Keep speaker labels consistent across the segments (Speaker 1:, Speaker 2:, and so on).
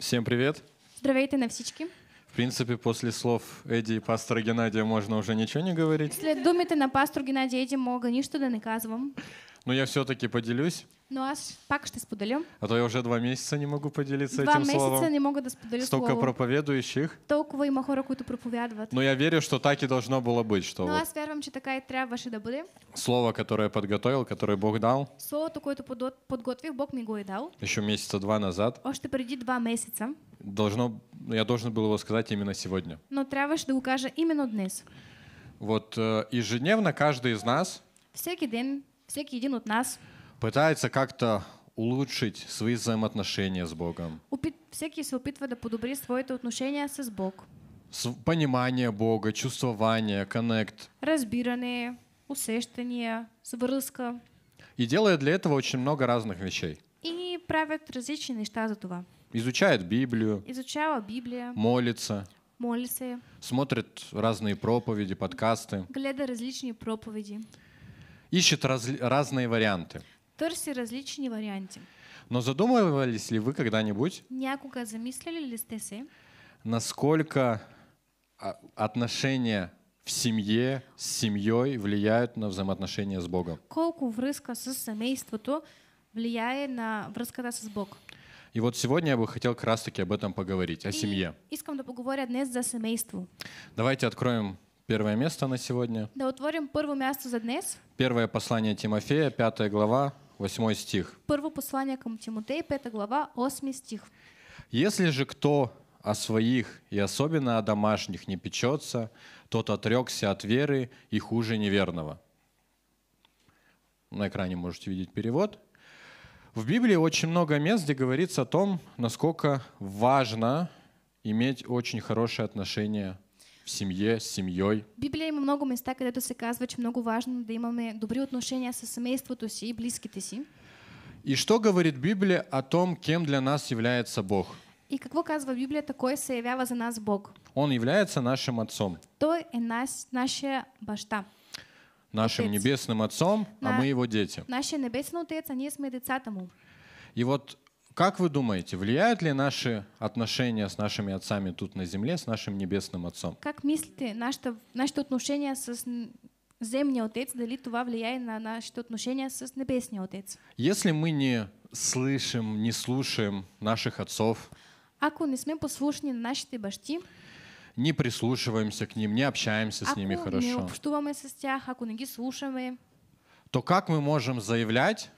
Speaker 1: Всем привет.
Speaker 2: Здравейте на всички.
Speaker 1: В принципе, после слов Эдди и пастора Геннадия можно уже ничего не говорить.
Speaker 2: След думите на пастор Геннадия Еди мога ничто да не казвам.
Speaker 1: Но я все-таки поделюсь.
Speaker 2: Ну аз пак ще споделя.
Speaker 1: А то я уже два месяца не могу поделиться два этим месяца не
Speaker 2: могу да споделя Столько слово.
Speaker 1: проповедующих.
Speaker 2: вы има хора, които проповядват.
Speaker 1: Но я верю, что так и должно было быть. Что Ну а вот
Speaker 2: аз вярвам, что такая и трябваше да бъде.
Speaker 1: Слово, которое я подготовил, которое Бог дал.
Speaker 2: такое което подготовил Бог мне го е дал.
Speaker 1: Еще месяца два назад.
Speaker 2: ты преди два месяца?
Speaker 1: Должно, я должен был его сказать именно сегодня.
Speaker 2: Но трябваше что го кажа именно днес.
Speaker 1: Вот э, ежедневно каждый из нас
Speaker 2: Всякий день. Всякий един от нас
Speaker 1: пытается как-то улучшить свои взаимоотношения с Богом.
Speaker 2: Упит... Всякий се опитва да подобри своите отношения с Бог.
Speaker 1: С... Понимание Бога, чувствование, коннект.
Speaker 2: Разбирание, усещание, свръзка.
Speaker 1: И делает для этого очень много разных вещей.
Speaker 2: И правят различные неща за това.
Speaker 1: Изучает Библию.
Speaker 2: Изучала Библия.
Speaker 1: Молится.
Speaker 2: Молится.
Speaker 1: Смотрит разные проповеди, подкасты.
Speaker 2: Гледа различные проповеди
Speaker 1: ищет раз, разные варианты.
Speaker 2: Търси различные варианты.
Speaker 1: Но задумывались ли вы когда-нибудь?
Speaker 2: Някога замисляли ли сте се?
Speaker 1: Насколько а, отношения в семье с семьей влияют на взаимоотношения с Богом?
Speaker 2: Колко връзка с семейството влияет на връзката с Богом?
Speaker 1: И вот сегодня я бы хотел как раз таки об этом поговорить, о и семье.
Speaker 2: Искам да поговоря днес за семейство.
Speaker 1: Давайте откроем Первое место на сегодня.
Speaker 2: Да утворим первое место за днес.
Speaker 1: Первое послание Тимофея, пятая глава, восьмой стих.
Speaker 2: Первое послание к Тимотею, пятая глава, восьмой стих.
Speaker 1: «Если же кто о своих и особенно о домашних не печется, тот отрекся от веры и хуже неверного». На экране можете видеть перевод. В Библии очень много мест, где говорится о том, насколько важно иметь очень хорошие отношения в семье, с семьей.
Speaker 2: Библия има много места, където се казва, че много важно да имаме добри отношения с семейството си и близките си.
Speaker 1: И что говорит Библия о том, кем для нас является Бог?
Speaker 2: И какво казва Библията, кой се явява за нас Бог?
Speaker 1: Он является нашим отцом.
Speaker 2: Той е наш нашия баща.
Speaker 1: Нашим отец. небесным отцом, а На... а мы его дети.
Speaker 2: Нашия небесен отец, а ние сме децата му.
Speaker 1: И вот как вы думаете, влияют ли наши отношения с нашими отцами тут на земле, с нашим небесным отцом?
Speaker 2: Как мислите, нашите, нашите отношения с земния отец, дали това влияе на наши отношения с небесния отец?
Speaker 1: Если мы не слышим, не слушаем наших отцов,
Speaker 2: ако не сме послушни на нашите бащи,
Speaker 1: не прислушиваемся к ним, не общаемся с ними хорошо, не общуваме
Speaker 2: с тях, ако не ги слушаме,
Speaker 1: то как мы можем заявлять,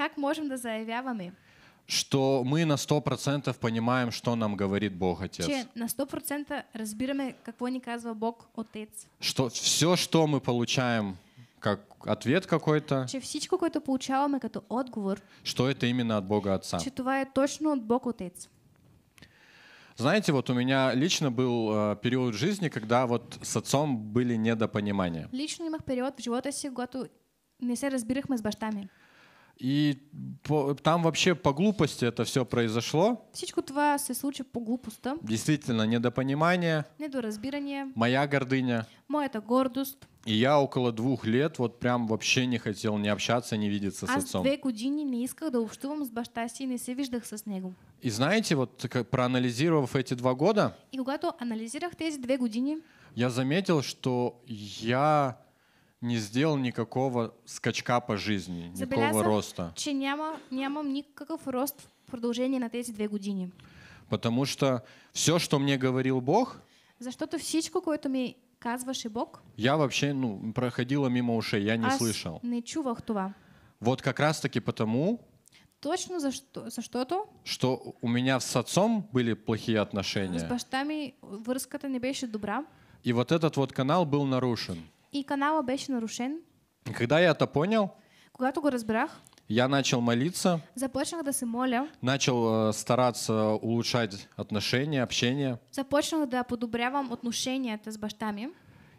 Speaker 2: как можем да заявяваме?
Speaker 1: Что мы на сто процентов понимаем, что нам говорит Бог Отец. Че
Speaker 2: на 100% разбираме какво ни казва Бог Отец.
Speaker 1: Что все, что мы получаем как ответ какой-то.
Speaker 2: Че всичко, което получаваме като отговор.
Speaker 1: Что это именно от Бога Отца. Че
Speaker 2: това е точно от Бог Отец.
Speaker 1: Знаете, вот у меня лично был э, период жизни, когда вот с отцом были недопонимания.
Speaker 2: Лично имах период в живота си, когато не се разбирахме с баштами.
Speaker 1: И по, там вообще по глупости это все произошло.
Speaker 2: Всичко това се случи по глупостта.
Speaker 1: Действительно, недопонимание.
Speaker 2: Недоразбирание.
Speaker 1: Моя гордыня.
Speaker 2: это гордость.
Speaker 1: И я около двух лет вот прям вообще не хотел ни общаться, ни видеться Аз с а отцом. две
Speaker 2: години не искал да общувам с баща си и не се виждах с него.
Speaker 1: И знаете, вот проанализировав эти два года,
Speaker 2: и когато анализирах тези две години,
Speaker 1: я заметил, что я не сделал никакого скачка по жизни, никакого роста. че
Speaker 2: няма, нямам никакого рост в продължение на тези две години.
Speaker 1: Потому что все, что мне говорил Бог,
Speaker 2: За что-то Защото всичко, което ми казваше Бог,
Speaker 1: я вообще ну, проходила мимо ушей, я не аз слышал.
Speaker 2: не чувах това.
Speaker 1: Вот как раз-таки потому,
Speaker 2: Точно за что, за что-то?
Speaker 1: Что у меня с отцом были плохие отношения. С
Speaker 2: баштами вырската не беше добра.
Speaker 1: И вот этот вот канал был нарушен.
Speaker 2: И канала беше нарушен.
Speaker 1: когда я это понял,
Speaker 2: когато го разбрах,
Speaker 1: я начал молиться.
Speaker 2: Започнах да се моля.
Speaker 1: Начал э, стараться улучшать отношения, общение.
Speaker 2: Започнах да подобрявам отношенията с бащами.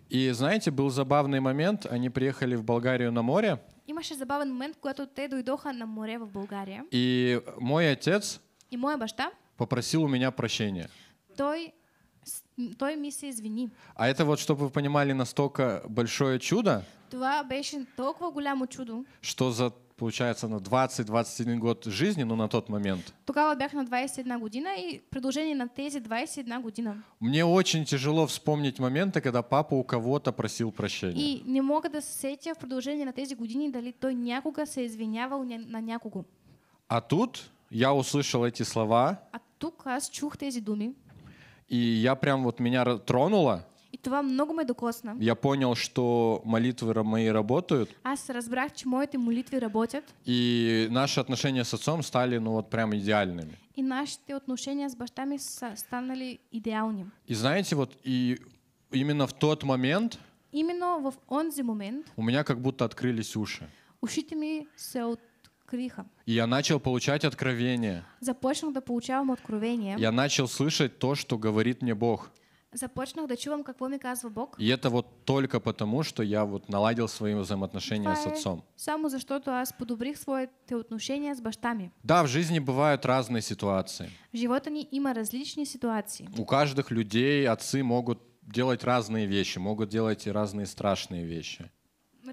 Speaker 1: И знаете, был забавный момент. Они приехали в Болгарию на море.
Speaker 2: Имаше забавен момент, когато те дойдоха на море в България.
Speaker 1: И мой отец. И моя баща. Попросил у меня прощения.
Speaker 2: Той той миссии извини.
Speaker 1: А это вот, чтобы вы понимали, настолько большое чудо,
Speaker 2: Това беше толкова голямо чудо,
Speaker 1: что за получается, на 20-21 год жизни, ну, на тот момент.
Speaker 2: Тогава бях на 21 година, и продолжение на тези 21 година.
Speaker 1: Мне очень тяжело вспомнить моменты, когда папа у кого-то просил прощения.
Speaker 2: И не мог да се сетя в продолжение на тези години, дали той някога се извинявал на някого.
Speaker 1: А тут я услышал эти слова. А
Speaker 2: тук аз чух тези думи.
Speaker 1: И я прям вот меня тронуло.
Speaker 2: И това много ме докосна.
Speaker 1: Я понял, что молитвы мои работают.
Speaker 2: Аз разбрах, че эти молитвы работают?
Speaker 1: И наши отношения с отцом стали, ну вот прям идеальными.
Speaker 2: И нашите отношения с бащами стали идеальными.
Speaker 1: И знаете, вот и именно в тот момент...
Speaker 2: Именно в онзи момент...
Speaker 1: У меня как будто открылись уши.
Speaker 2: Ушите ми все. от открыха.
Speaker 1: И я начал получать откровение.
Speaker 2: Започнах да получавам откровение. Я
Speaker 1: начал слышать то, что говорит мне Бог.
Speaker 2: Започнах да чувам какво ми казва Бог.
Speaker 1: И это вот только потому, что я вот наладил свои взаимоотношения с отцом.
Speaker 2: Само защото аз подобрих своите отношения с баштами?
Speaker 1: Да, в жизни бывают разные ситуации.
Speaker 2: В живота ни има различные ситуации.
Speaker 1: У каждых людей отцы могут делать разные вещи, могут делать и разные страшные вещи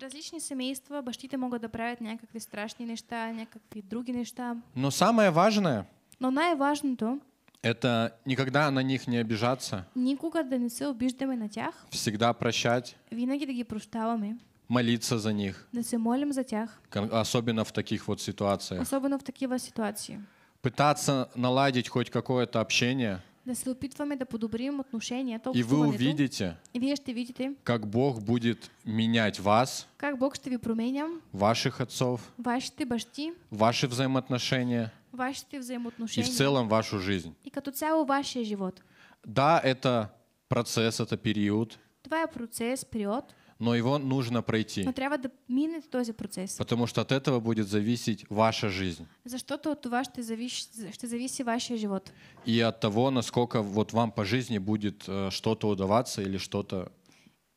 Speaker 2: различни семейства бащите могат да правят някакви страшные, неща, някакви другие, неща.
Speaker 1: Но самое важное...
Speaker 2: Но наиважное то,
Speaker 1: Это никогда на них не обижаться.
Speaker 2: никуда да не се обиждаме на тях.
Speaker 1: Всегда прощать.
Speaker 2: Винаги да ги прощаваме.
Speaker 1: Молиться за них.
Speaker 2: Да се молим за тях.
Speaker 1: Особенно в таких вот ситуациях.
Speaker 2: Особенно в такива ситуации.
Speaker 1: Пытаться наладить хоть какое-то общение.
Speaker 2: Да се опитваме да подобрим отношенията, И вы увидите, и вие ще видите,
Speaker 1: как Бог будет менять вас,
Speaker 2: как Бог ще ви променя,
Speaker 1: ваших отцов,
Speaker 2: вашите бащи,
Speaker 1: ваши взаимоотношения,
Speaker 2: вашите взаимоотношения, и в целом
Speaker 1: вашу жизнь.
Speaker 2: И като цяло вашия живот.
Speaker 1: Да, это процесс, это период.
Speaker 2: Това е процес, период
Speaker 1: но его нужно пройти. Но
Speaker 2: треба домінити този процесс.
Speaker 1: Потому что от этого будет зависеть ваша жизнь.
Speaker 2: За что-то от вас ты зависит, что зависит ваш живот.
Speaker 1: И от того, насколько вот вам по жизни будет э, что-то удаваться или что-то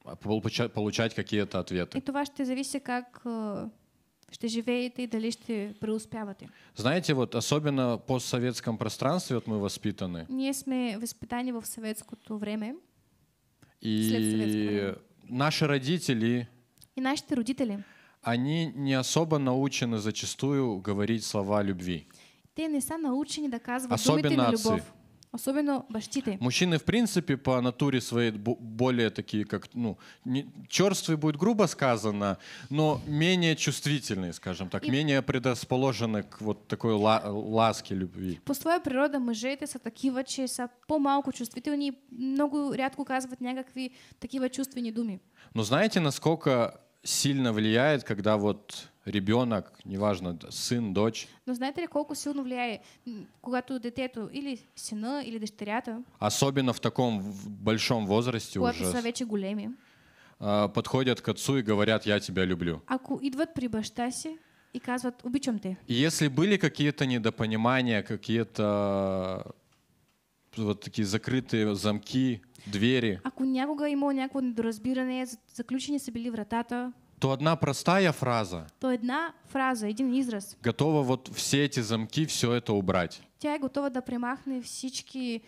Speaker 1: э, получать, получать какие-то ответы.
Speaker 2: И това ще зависит, как э, что живете и дали что преуспявате.
Speaker 1: Знаете, вот особенно в постсоветском пространстве вот мы воспитаны.
Speaker 2: Ние сме възпитани в советското време.
Speaker 1: И наши родители,
Speaker 2: и наши родители,
Speaker 1: они не особо научены зачастую говорить слова любви.
Speaker 2: Те не са научени доказывать. казват Особенно думите на Особенно баштиты.
Speaker 1: Мужчины, в принципе, по натуре своей более такие, как, ну, не, черствые будет грубо сказано, но менее чувствительные, скажем так, и... менее предрасположены к вот такой ла ласке, любви.
Speaker 2: По своей природе мы мъжете са такива, че са по чувствительные, много и указывают рядко такие вот чувства не думи.
Speaker 1: Но знаете, насколько сильно влияет, когда вот ребенок, неважно, сын, дочь.
Speaker 2: Но ну, знаете ли колко влияет, влияе, когато детето или сына или дъщерята?
Speaker 1: Особенно в таком большом возрасте уже. са
Speaker 2: вече големи.
Speaker 1: А, подходят к отцу и говорят, я тебя люблю.
Speaker 2: Аку идват при баща и казват, обичам ты.
Speaker 1: если были какие-то недопонимания, какие-то а, вот такие закрытые замки двери,
Speaker 2: ако някога е имало някакво недоразбиране, заключени са били вратата,
Speaker 1: то одна простая фраза,
Speaker 2: то одна фраза, один израз,
Speaker 1: готова вот все эти замки, все это убрать.
Speaker 2: Тя е готова да премахне всички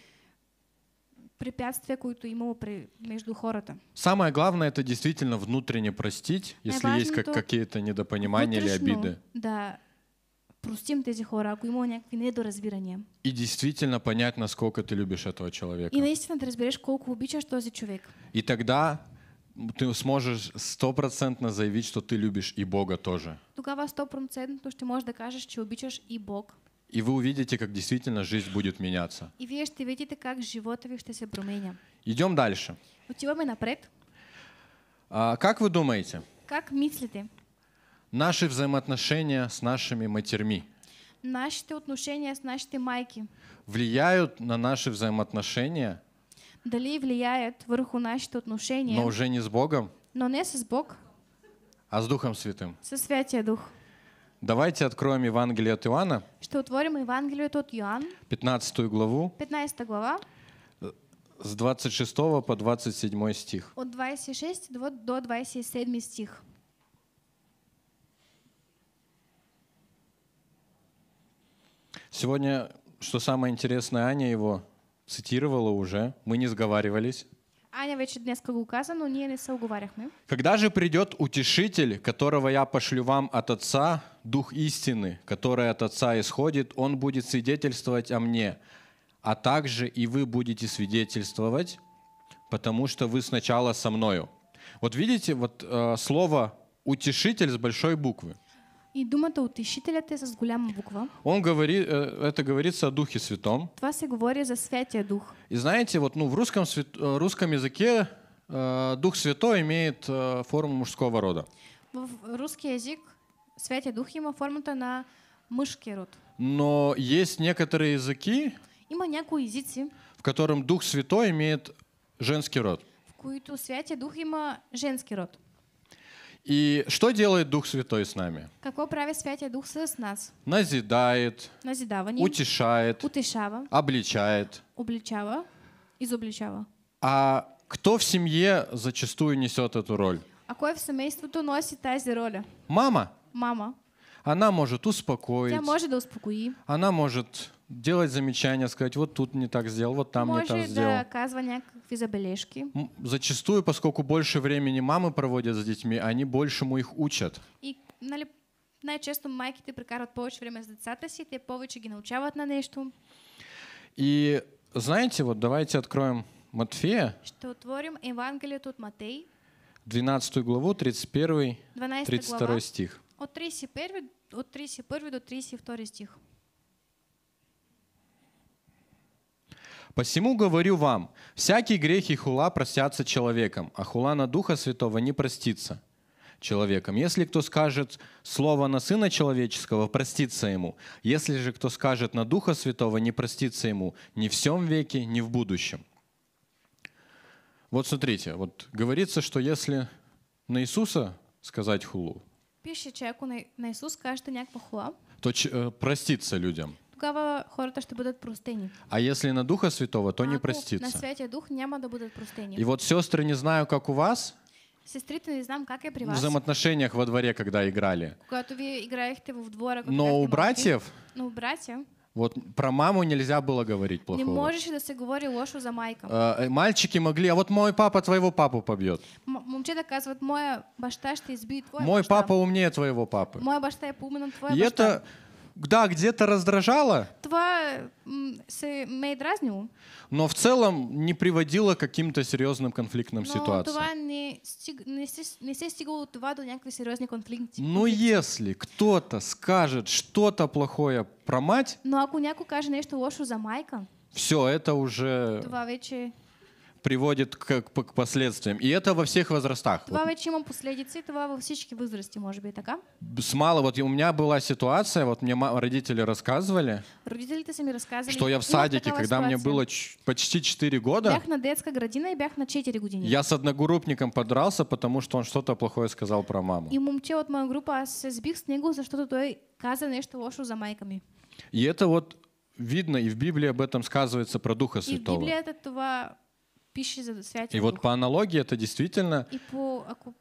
Speaker 2: препятствия, които имало при, между хората.
Speaker 1: Самое главное это действительно внутренне простить, если есть как, какие-то недопонимания или обиды.
Speaker 2: Да, простим тези хора, ако има някакви недоразбирания.
Speaker 1: И действительно понять, насколько ты любишь этого человека.
Speaker 2: И наистина да разбереш колко обичаш този човек.
Speaker 1: И тогда ты сможешь стопроцентно заявить, что ты любишь и Бога тоже.
Speaker 2: Тогава стопроцентно ты можешь докажешь, что обичаш и Бог.
Speaker 1: И вы увидите, как действительно жизнь будет меняться.
Speaker 2: И вы ще видите, как живота ви ще се променя.
Speaker 1: Идем дальше.
Speaker 2: Отиваме напред.
Speaker 1: А, как вы думаете?
Speaker 2: Как мислите?
Speaker 1: наши взаимоотношения с нашими матерьми.
Speaker 2: Нашите отношения с нашими майки.
Speaker 1: Влияют на наши взаимоотношения.
Speaker 2: Дали влияет вверху наши отношения. Но уже
Speaker 1: не с Богом.
Speaker 2: Но не с Бог.
Speaker 1: А с Духом Святым.
Speaker 2: Со Святия Дух.
Speaker 1: Давайте откроем Евангелие от Иоанна.
Speaker 2: Что утворим Евангелие от Иоанна.
Speaker 1: 15 главу.
Speaker 2: 15 глава.
Speaker 1: С 26 по 27 стих.
Speaker 2: От 26 до 27 стих.
Speaker 1: Сегодня, что самое интересное, Аня его цитировала уже, мы не сговаривались.
Speaker 2: Аня вече несколько указа, но не не се оговаряхме.
Speaker 1: Когда же придет утешитель, которого я пошлю вам от Отца, Дух истины, который от Отца исходит, он будет свидетельствовать о мне, а также и вы будете свидетельствовать, потому что вы сначала со мною. Вот видите, вот э, слово утешитель с большой буквы.
Speaker 2: И думата утешителят е с голяма буква.
Speaker 1: Он говорит, э, это говорится о Духе Святом.
Speaker 2: Това се говори за Святия Дух.
Speaker 1: И знаете, вот ну, в русском, э, русском языке э, Дух Святой имеет форму мужского рода.
Speaker 2: В русский язык Святия Дух има формата на мужский род.
Speaker 1: Но есть некоторые языки,
Speaker 2: има някои езици,
Speaker 1: в котором Дух Святой имеет женский род.
Speaker 2: В които Святия Дух има женский род.
Speaker 1: И что делает Дух Святой с нами?
Speaker 2: Какое прави Святия Дух Святой с нас?
Speaker 1: Назидает, Назидавание, утешает,
Speaker 2: утешава,
Speaker 1: обличает,
Speaker 2: обличава, изобличава.
Speaker 1: А кто в семье зачастую несет эту роль?
Speaker 2: А кое в семействе семейството носит тази роля? Мама. Мама.
Speaker 1: Она может успокоить. Она может
Speaker 2: да успокои.
Speaker 1: Она может делать замечания, сказать, вот тут не так сделал, вот там Може, не так сделал. Може, э,
Speaker 2: доказывать някакви забележки.
Speaker 1: Зачастую, поскольку больше времени мамы проводят с детьми, они большему их учат.
Speaker 2: И, нали, най-често майките прекарват повече време с децата си, те повече ги научават на нещо.
Speaker 1: И знаете, вот давайте откроем Матфея.
Speaker 2: Ще отворим Евангелието от Матей.
Speaker 1: 12 главу, 31,
Speaker 2: 32 глава, стих. От 31, от 31 до 32 стих.
Speaker 1: Посему говорю вам, всякий грех и хула простятся человеком, а хула на Духа Святого не простится человеком. Если кто скажет слово на Сына Человеческого, простится ему. Если же кто скажет на Духа Святого, не простится ему ни в всем веке, ни в будущем. Вот смотрите, вот говорится, что если на Иисуса сказать хулу,
Speaker 2: Пише, че на Иисус кажете някаква хула,
Speaker 1: то э, простится людям
Speaker 2: тогава хората ще бъдат простени.
Speaker 1: А если на Духа Святого, то а не простится. На Святия
Speaker 2: Дух няма да бъдат простени. И
Speaker 1: вот сестры, не знаю, как у вас,
Speaker 2: Сестрите, не знам, как я при вас. В
Speaker 1: взаимоотношениях во дворе, когда играли.
Speaker 2: Когда вы играете в двора. Но
Speaker 1: у братьев...
Speaker 2: Ну, братьев.
Speaker 1: Вот про маму нельзя было говорить плохого. Не можешь,
Speaker 2: да се говори лошу за майком.
Speaker 1: А, э, мальчики могли, а вот мой папа твоего папу побьет.
Speaker 2: Мумче доказывает, моя башта, что избит твой Мой
Speaker 1: башта. папа умнее твоего папы. Моя
Speaker 2: башта я поумнее твоего И это
Speaker 1: да, где-то раздражало.
Speaker 2: Това се ме дразнило.
Speaker 1: Но в целом не приводило к каким-то серьезным конфликтным но ситуациям.
Speaker 2: не, не, се, не се стигало това до някакви серьезные конфликты.
Speaker 1: Но ну, если кто-то скажет что-то плохое про мать,
Speaker 2: но а някой каже нечто лошо за майка,
Speaker 1: все, это уже...
Speaker 2: Това вече
Speaker 1: приводит к, к, к последствиям. и это во всех возрастах. Това
Speaker 2: вече има последици, това во всички възрасти, може би, така?
Speaker 1: С мало, вот у меня была ситуация, вот мне родители рассказывали,
Speaker 2: Родителите са ми разказали, что я в садике, когда ситуация. мне было
Speaker 1: почти 4 года, бях
Speaker 2: на детска градина и бях на 4 години.
Speaker 1: Я с одногруппником подрался, потому что он что-то плохое сказал про маму.
Speaker 2: И мумче вот моя группа аз снегу, за что него, защото той каза нещо лошо за майками.
Speaker 1: И это вот видно, и в Библии об этом сказывается про Духа Святого. И в Библии
Speaker 2: это това пищи за святим И Духом. вот
Speaker 1: по аналогии это действительно
Speaker 2: И по аку-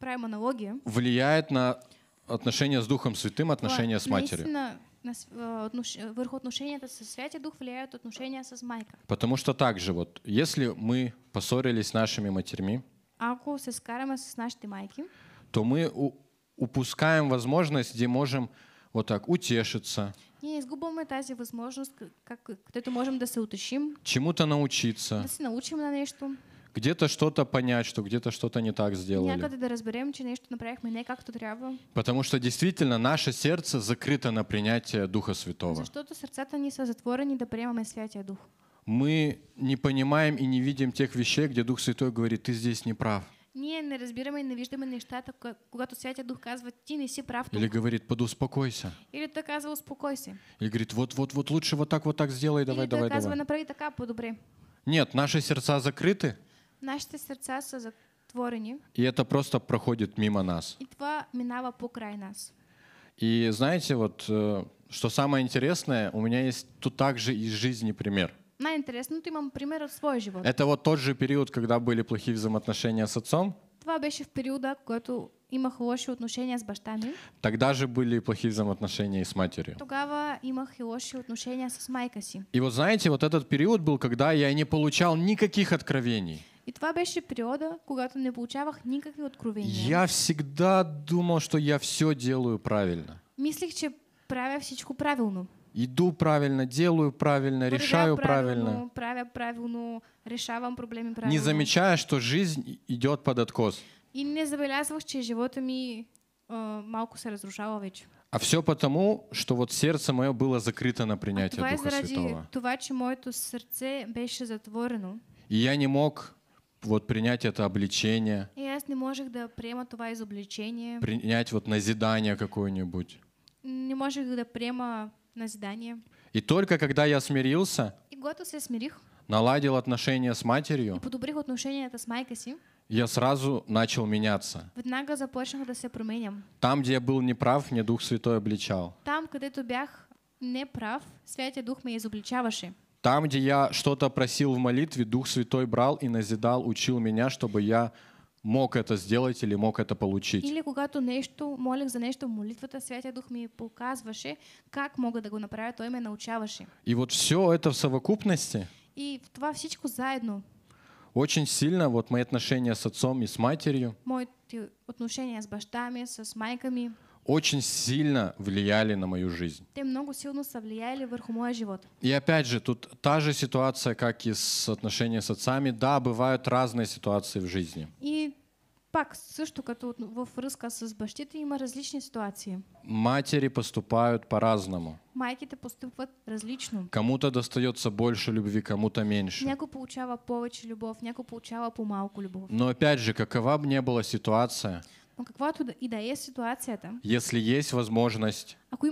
Speaker 2: аналогии
Speaker 1: влияет на отношения с Духом Святым, отношения с Матерью.
Speaker 2: наистина нас, э, отнош- э, върху отношенията с Дух влияят отношения со майка.
Speaker 1: Потому что также вот, если мы поссорились с нашими матерьми,
Speaker 2: Ако се скараме с нашите майки,
Speaker 1: то мы у- упускаем возможность, где можем вот так утешиться,
Speaker 2: не Ние изгубваме тази возможность, как, където можем да се утешим.
Speaker 1: Чему-то научиться. Да се
Speaker 2: научим на нещо.
Speaker 1: Где-то что-то понять, что где-то что-то не так сделали. Някъде
Speaker 2: да разберем, че нещо направихме не както трябва.
Speaker 1: Потому что действительно наше сердце закрыто на принятие Духа Святого.
Speaker 2: Защото сърцата ни са затворени да приемаме Святия Дух.
Speaker 1: Мы не понимаем и не видим тех вещей, где Дух Святой говорит, ты здесь не прав.
Speaker 2: Ние не разбираме и не виждаме нещата, когато Святия Дух казва, ти не си прав.
Speaker 1: Или говорит, подуспокойся.
Speaker 2: Или той казва, успокой се.
Speaker 1: Или говорит, вот, вот, вот, лучше вот так, вот так сделай, давай, Или давай, давай. казва,
Speaker 2: направи така, по-добре.
Speaker 1: Нет, наши сердца закрыты.
Speaker 2: Нашите сердца са затворени.
Speaker 1: И это просто проходит мимо нас.
Speaker 2: И това минава по покрай нас.
Speaker 1: И знаете, вот э, что самое интересное, у меня есть тут также из жизни пример.
Speaker 2: Най-интересното ну, имам пример от своя живот. Это
Speaker 1: вот тот же период, когда были плохие взаимоотношения с отцом?
Speaker 2: Това беше в периода, когато имах лоши отношения с баща ми.
Speaker 1: Тогда же были плохие взаимоотношения и с матерью.
Speaker 2: Тогава имах и лоши отношения с майка си.
Speaker 1: И вот знаете, вот этот период был, когда я не получал никаких откровений.
Speaker 2: И това беше периода, когато не получавах никакви откровения.
Speaker 1: Я всегда думал, что я все делаю правильно.
Speaker 2: Мислих, че правя всичко правилно.
Speaker 1: Иду правильно, делаю правильно, Проявляю решаю правильно. Ну,
Speaker 2: правя ну, правильно, решавам проблеми правильно. Не замечая,
Speaker 1: что жизнь идет под откос.
Speaker 2: И не забелязвах, че живота ми э, малку се разрушава вече.
Speaker 1: А все потому, что вот сердце мое было закрыто на принятие а Духа заради Святого.
Speaker 2: Това, че моето сердце беше затворено.
Speaker 1: И я не мог вот принять это обличение.
Speaker 2: И аз не можех да приема това изобличение.
Speaker 1: Принять вот назидание какое-нибудь.
Speaker 2: Не можех да приема назидание.
Speaker 1: И только когда я смирился,
Speaker 2: и гото смирих,
Speaker 1: наладил отношения с матерью, и
Speaker 2: подобрих с майка
Speaker 1: я сразу начал меняться.
Speaker 2: да се
Speaker 1: Там, где я был неправ, мне Дух Святой обличал.
Speaker 2: Там, където бях неправ, Святия Дух меня изобличаваше.
Speaker 1: Там, где я что-то просил в молитве, Дух Святой брал и назидал, учил меня, чтобы я мог это сделать или мог это получить.
Speaker 2: Или когда то нечто молих за нечто в молитвата, святой Дух ми показваше как мога да го направя, той ме научаваше.
Speaker 1: И вот все это в совокупности.
Speaker 2: И това всичко заедно.
Speaker 1: Очень сильно вот мои отношения с отцом и с матерью.
Speaker 2: Мои отношения с бащами, с майками
Speaker 1: очень сильно влияли на мою жизнь.
Speaker 2: Те много сильно влияли вверху мой живот.
Speaker 1: И опять же, тут та же ситуация, как и с отношениями с отцами. Да, бывают разные ситуации в жизни.
Speaker 2: И пак, също като в разказ с бащите, има различные ситуации.
Speaker 1: Матери поступают по-разному.
Speaker 2: Майки-то поступают различно.
Speaker 1: Кому-то достается больше любви, кому-то меньше.
Speaker 2: Някой получала повече любовь, някой получала по-малко любов.
Speaker 1: Но опять же, какова бы ни была ситуация, ну, если есть возможность. Ако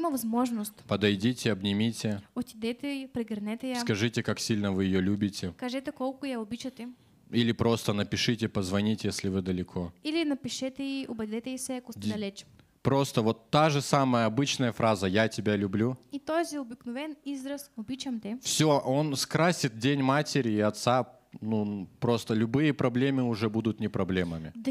Speaker 1: Подойдите, обнимите. я. Скажите, как сильно вы ее любите.
Speaker 2: Кажете я обичате.
Speaker 1: Или просто напишите, позвоните, если вы далеко.
Speaker 2: Или напишите и убедите и се, ако
Speaker 1: Просто вот та же самая обычная фраза «я тебя люблю».
Speaker 2: И този обыкновен израз «обичам те».
Speaker 1: Все, он скрасит день матери и отца ну, просто любые проблемы уже будут не проблемами.
Speaker 2: Да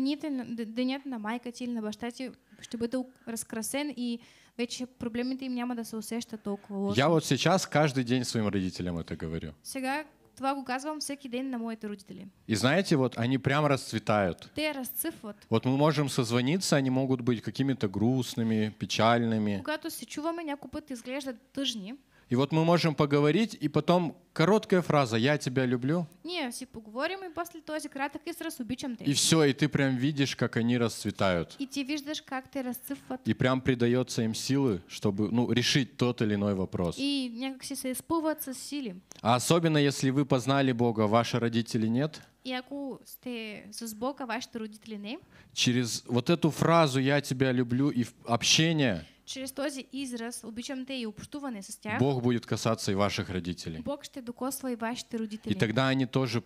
Speaker 2: нет, на майка или на баштате, чтобы бъде раскрасен, и вече проблемите им няма да се усещат толкова лошо. Я вот
Speaker 1: сейчас каждый день своим родителям это говорю.
Speaker 2: Сега това го казвам всеки ден на моите родители.
Speaker 1: И знаете, вот они прям расцветают.
Speaker 2: Те разцъфват.
Speaker 1: Вот мы можем созвониться, они могут быть какими-то грустными, печальными.
Speaker 2: Когато се чуваме, някой път изглеждат тъжни.
Speaker 1: И вот мы можем поговорить, и потом короткая фраза «я тебя люблю».
Speaker 2: Не, все поговорим, и после того краток и сразу обичам ты. И все,
Speaker 1: и ты прям видишь, как они расцветают.
Speaker 2: И ты видишь, как ты расцветают.
Speaker 1: И прям придается им силы, чтобы ну, решить тот или иной вопрос.
Speaker 2: И как все испываться с силы.
Speaker 1: А особенно, если вы познали Бога, ваши родители нет.
Speaker 2: И ако сте с Бога, ваши родители нет.
Speaker 1: Через вот эту фразу «я тебя люблю» и общение –
Speaker 2: Через този израз обичам те и общуване с тях. Бог
Speaker 1: будет касаться и ваших родителей.
Speaker 2: Бог ще докосва и вашите родители. И тогда
Speaker 1: они тоже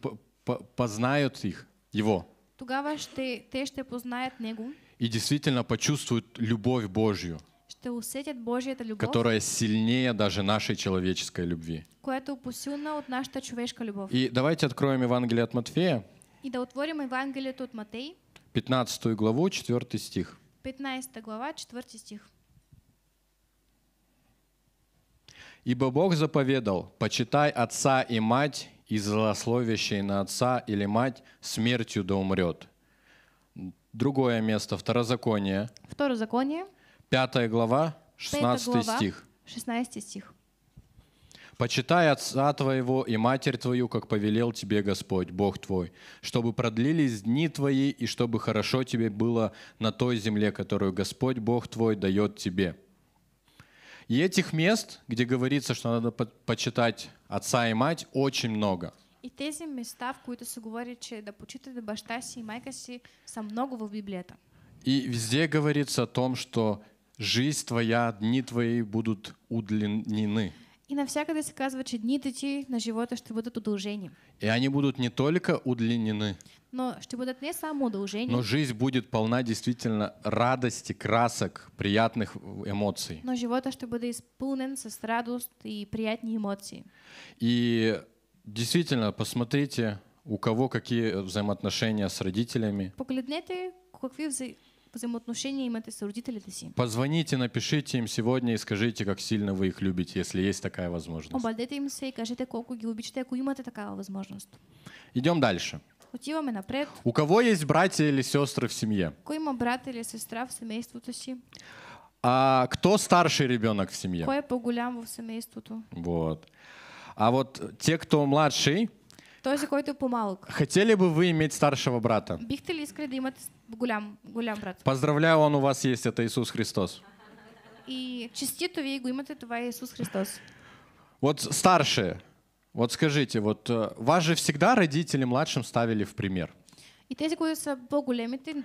Speaker 1: познают их, его.
Speaker 2: Тогава ще, те ще познают него.
Speaker 1: И действительно почувствуют любовь Божью.
Speaker 2: Ще усетят Божията любов. Которая
Speaker 1: сильнее даже нашей человеческой любви.
Speaker 2: Която посилна от нашата човешка любов.
Speaker 1: И давайте откроем Евангелие от Матфея.
Speaker 2: И да отворим Евангелието от Матей.
Speaker 1: 15 главу, 4 стих.
Speaker 2: 15 глава, 4 стих.
Speaker 1: Ибо Бог заповедал, почитай отца и мать, и злословящий на отца или мать смертью да умрет. Другое место, Второзаконие.
Speaker 2: Второзаконие.
Speaker 1: Пятая глава, 16 глава, стих.
Speaker 2: 16 стих.
Speaker 1: «Почитай отца твоего и матерь твою, как повелел тебе Господь, Бог твой, чтобы продлились дни твои и чтобы хорошо тебе было на той земле, которую Господь, Бог твой, дает тебе». И этих мест, где говорится, что надо почитать отца и мать, очень много.
Speaker 2: И тези места, в които се говори, че да почитате баща си и майка си, са много в Библията.
Speaker 1: И везде говорится о том, что жизнь твоя, дни твои будут удлинены.
Speaker 2: И навсякогда что дни дітей на живота, что будут удолжением.
Speaker 1: И они будут не только удлинены,
Speaker 2: но что будут не самоудолжением. Но жизнь
Speaker 1: будет полна действительно радости, красок, приятных эмоций.
Speaker 2: Но живота, что будет исполнен со радость и приятные эмоции.
Speaker 1: И действительно, посмотрите, у кого какие взаимоотношения с родителями.
Speaker 2: Погляднете, какие взаимоотношения взаимоотношения имате с родителите си.
Speaker 1: Позвоните, напишите им сегодня и скажите, как сильно вы их любите, если есть такая возможность.
Speaker 2: Обадете им се и скажите, колко ги обичате, ако имате такая возможность.
Speaker 1: Идем дальше.
Speaker 2: Отиваме напред.
Speaker 1: У кого есть братья или сестры в семье?
Speaker 2: Кто има брат или сестра в семейството си?
Speaker 1: А кто старший ребенок в семье? Кой
Speaker 2: погулял по-голям в семейството?
Speaker 1: Вот. А вот те, кто младший, той, за който е Хотели бы вы иметь старшего брата?
Speaker 2: Бихте ли искали да имате голям, голям брат?
Speaker 1: Поздравляю, он у вас есть, это Иисус Христос.
Speaker 2: И честито вие го имате, това Иисус Христос.
Speaker 1: Вот старшие, вот скажите, вот э, вас же всегда родители младшим ставили в пример.
Speaker 2: И тези, които са по-големите,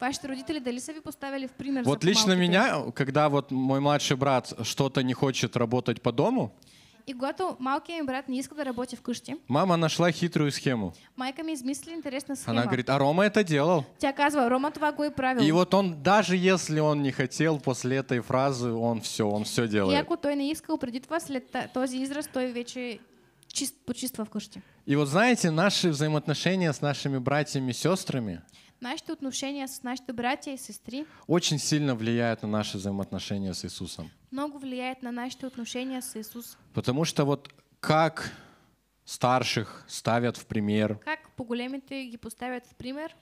Speaker 2: Ваши родители дали сами поставили в пример. Вот лично
Speaker 1: меня, когда вот мой младший брат что-то не хочет работать по дому.
Speaker 2: И когато малкият брат не иска да работи вкъщи.
Speaker 1: Мама нашла хитрую схему.
Speaker 2: Майка ми измислила интересную схему. Она говорит,
Speaker 1: а Рома это делал.
Speaker 2: Тя казва, Рома това го и правил. И вот
Speaker 1: он, даже если он не хотел после этой фразы, он все, он все делает. И ако
Speaker 2: той не искал преди това, след този израз, той вече чист, почиства вкъщи.
Speaker 1: И вот знаете, наши взаимоотношения с нашими братьями и сестрами —
Speaker 2: Нашите отношения с нашите братья и сестри
Speaker 1: очень сильно влияют на наши взаимоотношения с Иисусом.
Speaker 2: Много влияет на наши отношения с Иисусом.
Speaker 1: Потому что вот как старших ставят в пример.
Speaker 2: Как по-големите ги поставят в пример?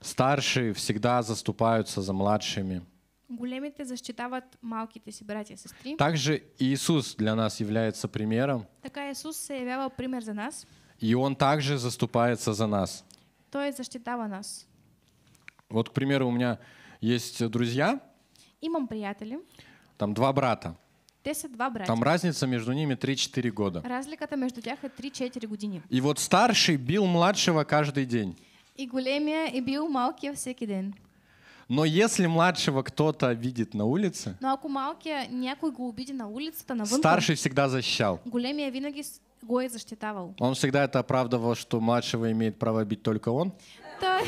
Speaker 1: Старшие всегда заступаются за младшими.
Speaker 2: Големите защитават малките си братя и сестри. Также
Speaker 1: Иисус для нас является примером.
Speaker 2: Така Иисус се явява пример за нас.
Speaker 1: И Он также заступается за нас.
Speaker 2: Той защитава нас.
Speaker 1: Вот, к примеру, у меня есть друзья.
Speaker 2: Имам приятели.
Speaker 1: Там два брата.
Speaker 2: Десять два брата. Там
Speaker 1: разница между ними 3-4 года.
Speaker 2: Разлика-то между тях 3-4 години.
Speaker 1: И вот старший бил младшего каждый день.
Speaker 2: И гулемия и бил малкия всякий день.
Speaker 1: Но если младшего кто-то видит на улице,
Speaker 2: Но аку малкия на улице, то на улицата, старший
Speaker 1: всегда защищал.
Speaker 2: Гулемия винаги го е защитавал.
Speaker 1: Он всегда это оправдывал, что младшего имеет право бить только он.
Speaker 2: Той...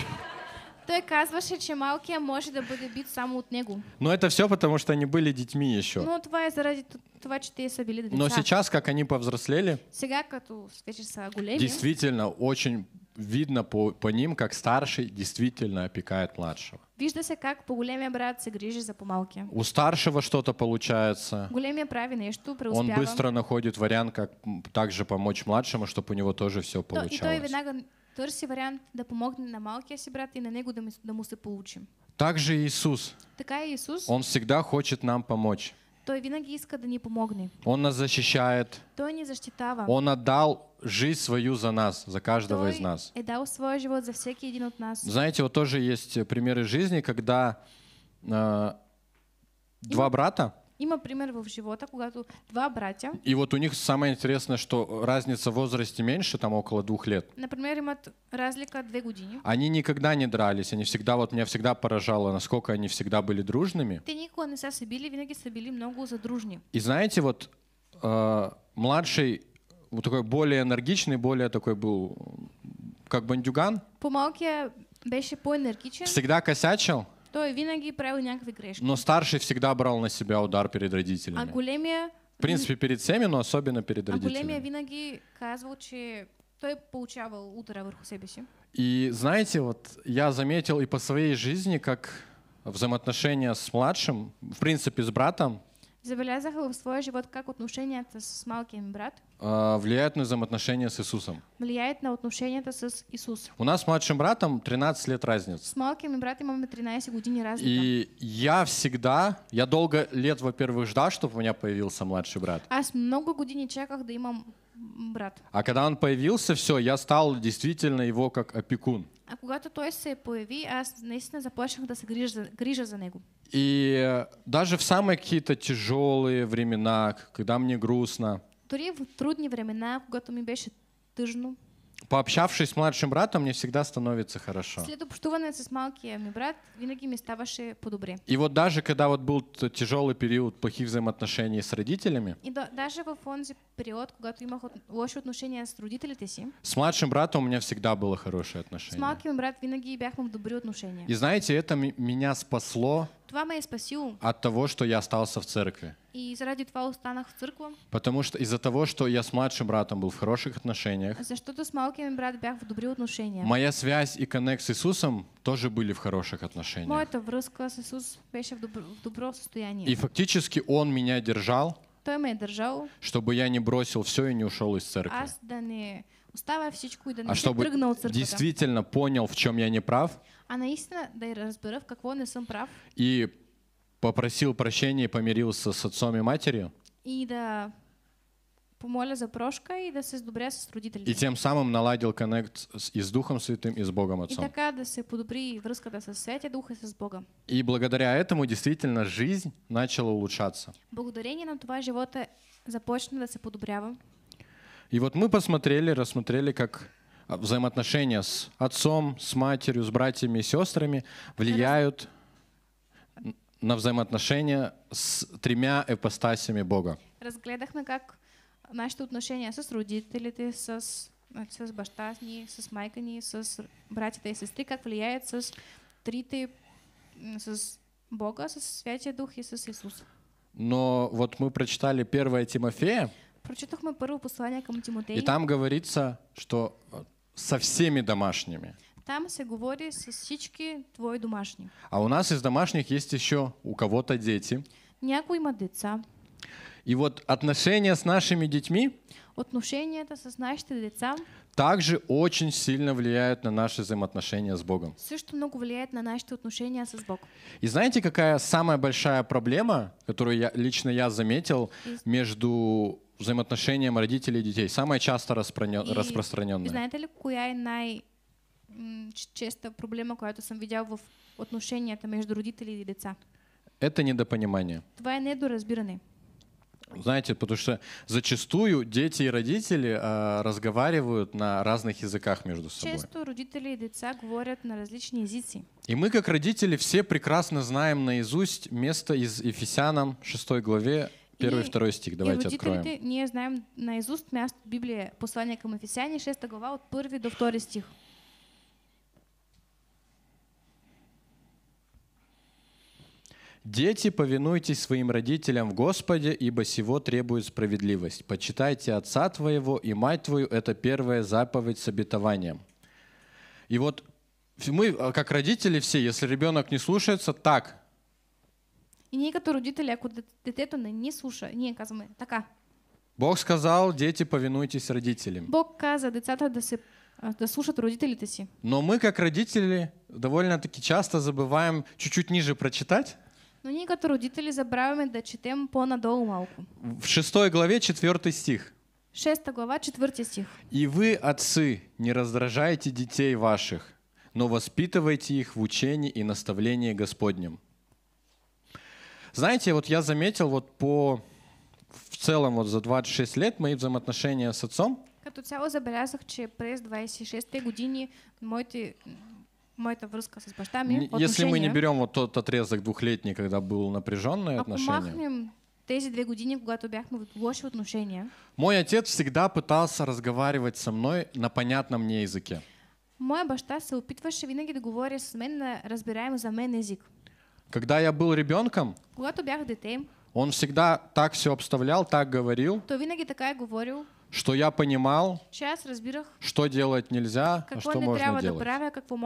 Speaker 2: Той казваше, че малкият може да бъде бит само от него.
Speaker 1: Но это все потому, что они были детьми еще. Ну
Speaker 2: това е заради това, че те са били деца. Но сейчас,
Speaker 1: как они повзрослели,
Speaker 2: Сега, като вече са големи,
Speaker 1: действительно очень видно по, по ним, как старший действительно опекает младшего.
Speaker 2: Вижда се как по-големия брат се грижи за по
Speaker 1: У старшего что-то получается.
Speaker 2: Големия прави нещо, преуспява. Он быстро
Speaker 1: находит вариант, как также помочь младшему, чтобы у него тоже все получалось. То, и той
Speaker 2: веднага Търси вариант да помогне на малкия си брат и на него да, ми, да му се получим.
Speaker 1: Также Иисус.
Speaker 2: Така и Иисус.
Speaker 1: Он всегда хочет нам помочь.
Speaker 2: Той винаги иска да ни помогне.
Speaker 1: Он нас защищает.
Speaker 2: Той ни защитава. Он
Speaker 1: отдал жизнь свою за нас, за каждого Той из нас.
Speaker 2: Е дал свой живот за всякий один от нас. Знаете,
Speaker 1: вот тоже есть примеры жизни, когда э, два брата
Speaker 2: Има пример в живота, когда два братя.
Speaker 1: И вот у них самое интересное, что разница в возрасте меньше, там около двух лет.
Speaker 2: Например, имат разлика две години.
Speaker 1: Они никогда не дрались, они всегда, вот меня всегда поражало, насколько они всегда были дружными.
Speaker 2: Ты никогда не са винаги са много за дружни.
Speaker 1: И знаете, вот э, младший, вот такой более энергичный, более такой был, как бандюган.
Speaker 2: По-малкия беше по-енергичен. Всегда
Speaker 1: косячил.
Speaker 2: Той винаги правил някакви грешки. Но
Speaker 1: старший всегда брал на себя удар перед родителями. А
Speaker 2: големия... В принципе,
Speaker 1: перед всеми, но особенно перед родителями. А големия
Speaker 2: винаги казвал, че той получавал удара вверху себе си.
Speaker 1: И знаете, вот я заметил и по своей жизни, как взаимоотношения с младшим, в принципе, с братом,
Speaker 2: Забелязаха в свой живот, как отношения с малким брат?
Speaker 1: А, влияет на взаимоотношения с Иисусом.
Speaker 2: Влияет на отношения с Иисусом.
Speaker 1: У нас с младшим братом 13 лет разницы. С
Speaker 2: малким братом имеем 13 години разницы. И
Speaker 1: я всегда, я долго лет, во-первых, ждал, чтобы у меня появился младший брат.
Speaker 2: Аз много години чеках да имам брат.
Speaker 1: А когда он появился, все, я стал действительно его как опекун.
Speaker 2: А когда той се появи, аз наистина започнах да се грижа, грижа за него.
Speaker 1: И даже в самые какие-то тяжелые времена, когда мне грустно,
Speaker 2: Дори в трудные времена, когда мне больше тяжело.
Speaker 1: пообщавшись с младшим братом, мне всегда становится хорошо. след
Speaker 2: общуване с малкия ми брат, винаги ми ставаше по-добре.
Speaker 1: И вот даже когда вот был тяжелый период плохих взаимоотношений с родителями,
Speaker 2: И даже в фонде период, когато имах от, лоши отношения с родителями, си,
Speaker 1: с младшим братом у меня всегда было хорошее с отношение.
Speaker 2: малкия ми брат винаги бяхме в отношения. И
Speaker 1: знаете, это меня спасло
Speaker 2: Това ме е спасило.
Speaker 1: От того, что я остался в церкви.
Speaker 2: И заради това останах в църква.
Speaker 1: Потому что из-за того, что я с младшим братом был в хороших отношениях.
Speaker 2: Защото с малким брат бях в добри отношения. Моя
Speaker 1: связь и коннект с Иисусом тоже были в хороших отношениях.
Speaker 2: Моята връзка с Иисус беше в добро, в добро состояние. И
Speaker 1: фактически он меня держал.
Speaker 2: Той ме е държал.
Speaker 1: Чтобы я не бросил все и не ушел из церкви.
Speaker 2: Аз да не оставя всичко и да не а чтобы от Действительно
Speaker 1: понял, в чем я не прав
Speaker 2: а наистина да и разберу, в какво не съм прав.
Speaker 1: И попросил прощения и помирился с отцом и матерью.
Speaker 2: И да помоля за прошка и да се сдобря с родителите. И
Speaker 1: тем самым наладил коннект и с Духом Святым, и с Богом Отцом. И
Speaker 2: така да се подобри да, со Святия Дух и с Богом.
Speaker 1: И благодаря этому действительно жизнь начала улучшаться.
Speaker 2: Благодарение на това живота започна да се подобрява.
Speaker 1: И вот мы посмотрели, рассмотрели, как а, взаимоотношения с отцом, с матерью, с братьями и сестрами влияют на взаимоотношения с тремя эпостасями Бога.
Speaker 2: Разгледахме как нашите отношения с родителите, с, с баща ни, с майка ни, с братята и сестри, как влияет с трите, с Бога, с Святия Дух и с Иисус.
Speaker 1: Но вот мы прочитали 1 Тимофея,
Speaker 2: Прочитахме първо послание към Тимотей. И там
Speaker 1: говорится, что а, со всеми домашними.
Speaker 2: Там се говори со всички твои домашни.
Speaker 1: А у нас из домашних есть еще у кого-то дети.
Speaker 2: Някой има деца.
Speaker 1: И вот отношения с нашими детьми
Speaker 2: отношения это со нашими деца
Speaker 1: также очень сильно влияют на наши взаимоотношения с Богом.
Speaker 2: что много влияет на наши отношения с Богом.
Speaker 1: И знаете, какая самая большая проблема, которую я, лично я заметил между взаимоотношениям родителей и детей? Самое часто разпространен... разпространенная.
Speaker 2: Знаете ли, какая е най- честа проблема, която съм видял в отношенията между родители и деца?
Speaker 1: Это недопонимание.
Speaker 2: Това е недоразбиране.
Speaker 1: Знаете, потому что зачастую дети и родители э, разговаривают на разных языках между собой.
Speaker 2: Часто родители и деца говорят на различные языки.
Speaker 1: И мы, как родители, все прекрасно знаем наизусть место из Ефесянам 6 главе Первый и второй стих, давайте откроем.
Speaker 2: не знаем наизусть място Библии послание к Ефесяни, 6 глава, от 1 до 2 стих.
Speaker 1: Дети, повинуйтесь своим родителям в Господе, ибо сего требует справедливость. Почитайте отца твоего и мать твою, это первая заповедь с обетованием. И вот мы, а, как родители все, если ребенок не слушается, так,
Speaker 2: І деякі родителі, яку дитину не слушают, не казуме. Така.
Speaker 1: Бог сказал, дети, повинуйтесь родителям.
Speaker 2: Бог каза, децата да се а, да слушат родителите си.
Speaker 1: Но мы, как родители, довольно-таки часто забываем чуть-чуть ниже прочитать.
Speaker 2: Но некоторые като родители забравяме да четем по-надолу малко.
Speaker 1: В шестой главе четвертый стих.
Speaker 2: Шестая глава четвертый стих.
Speaker 1: «И вы, отцы, не раздражайте детей ваших, но воспитывайте их в учении и наставлении Господнем». Знаете, вот я заметил вот по в целом вот за 26 лет мои взаимоотношения с отцом.
Speaker 2: Като цяло забелязах, че през 26 години моите моята връзка с баща ми, Если мы не берем
Speaker 1: вот тот отрезок двухлетний, когда был напряженные отношения. отношение.
Speaker 2: Махнем тези две години, когато бяхме в лоши отношения.
Speaker 1: Мой отец всегда пытался разговаривать со мной на понятном мне языке.
Speaker 2: Моя баща се опитваше винаги да говори с мен на разбираем за мен език.
Speaker 1: Когда я был ребенком, когато он всегда так все обставлял, так говорил,
Speaker 2: то винаги говорил,
Speaker 1: что я понимал, разбирах, что делать нельзя, а что можно делать. да правя, какво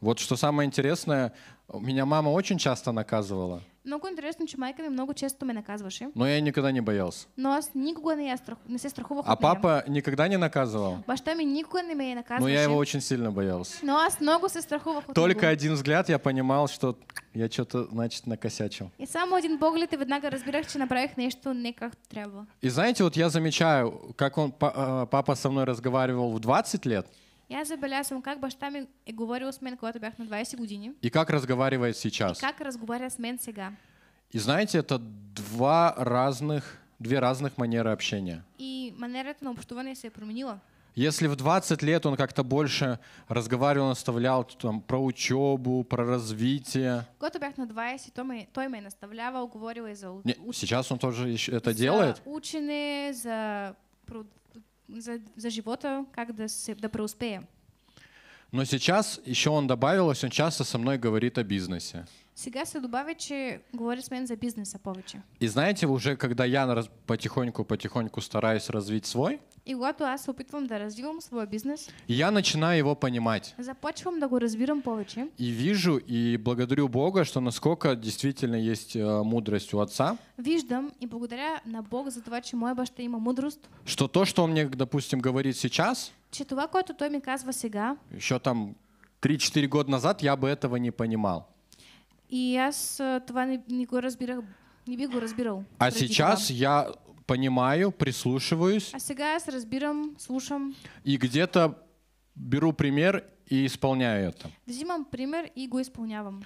Speaker 1: Вот что самое интересное, меня мама очень часто наказывала.
Speaker 2: Много интересно, че майка ми много често ме наказваше.
Speaker 1: Но я никогда не боялся.
Speaker 2: Но аз никога не, я страх... не се страхувах А папа
Speaker 1: никогда не наказывал?
Speaker 2: Баща ми никога не ме наказваше. Но я его очень
Speaker 1: сильно боялся.
Speaker 2: Но аз много се страхувах Только него. один
Speaker 1: взгляд я понимал, что я что-то, значит, накосячил.
Speaker 2: И само один поглед и веднага разбирах, че направих нечто не как трябва.
Speaker 1: И знаете, вот я замечаю, как он, а, папа со мной разговаривал в 20 лет.
Speaker 2: Я забыла сам как баштами и говорил с мен, когда бях на 20 години.
Speaker 1: И как разговаривает сейчас. И
Speaker 2: как разговаривает с мен сега.
Speaker 1: И знаете, это два разных, две разных манеры общения.
Speaker 2: И манера на общение себя променила.
Speaker 1: Если в 20 лет он как-то больше разговаривал, наставлял там, про учебу, про развитие.
Speaker 2: Год бях на 20, то мы, то мы наставляла, говорила за Не,
Speaker 1: Сейчас он тоже это за делает?
Speaker 2: Ученые, за за, за живота, как да, се, да преуспеем.
Speaker 1: Но сейчас еще он добавил, он часто со мной говорит о бизнесе.
Speaker 2: Сега се добавя, че говори с мен за бизнеса повече.
Speaker 1: И знаете, уже когда я потихоньку-потихоньку стараюсь развить свой,
Speaker 2: и когато аз опитвам да развивам свой бизнес,
Speaker 1: я начинаю его понимать.
Speaker 2: Започвам да го разбирам повече.
Speaker 1: И вижу и благодарю Бога, что насколько действительно есть э, мудрость у отца.
Speaker 2: Виждам и благодаря на Бога за това, че моя баща има мудрост.
Speaker 1: Что то, что он мне, допустим, говорит сейчас,
Speaker 2: че това, което той ми казва сега,
Speaker 1: еще там 3-4 года назад я бы этого не понимал
Speaker 2: и аз э, това не, не го не би разбирал. А сейчас
Speaker 1: това. я понимаю, прислушиваюсь.
Speaker 2: А сега аз разбирам, слушам.
Speaker 1: И где-то беру пример и исполняю это.
Speaker 2: Взимам пример и го исполнявам.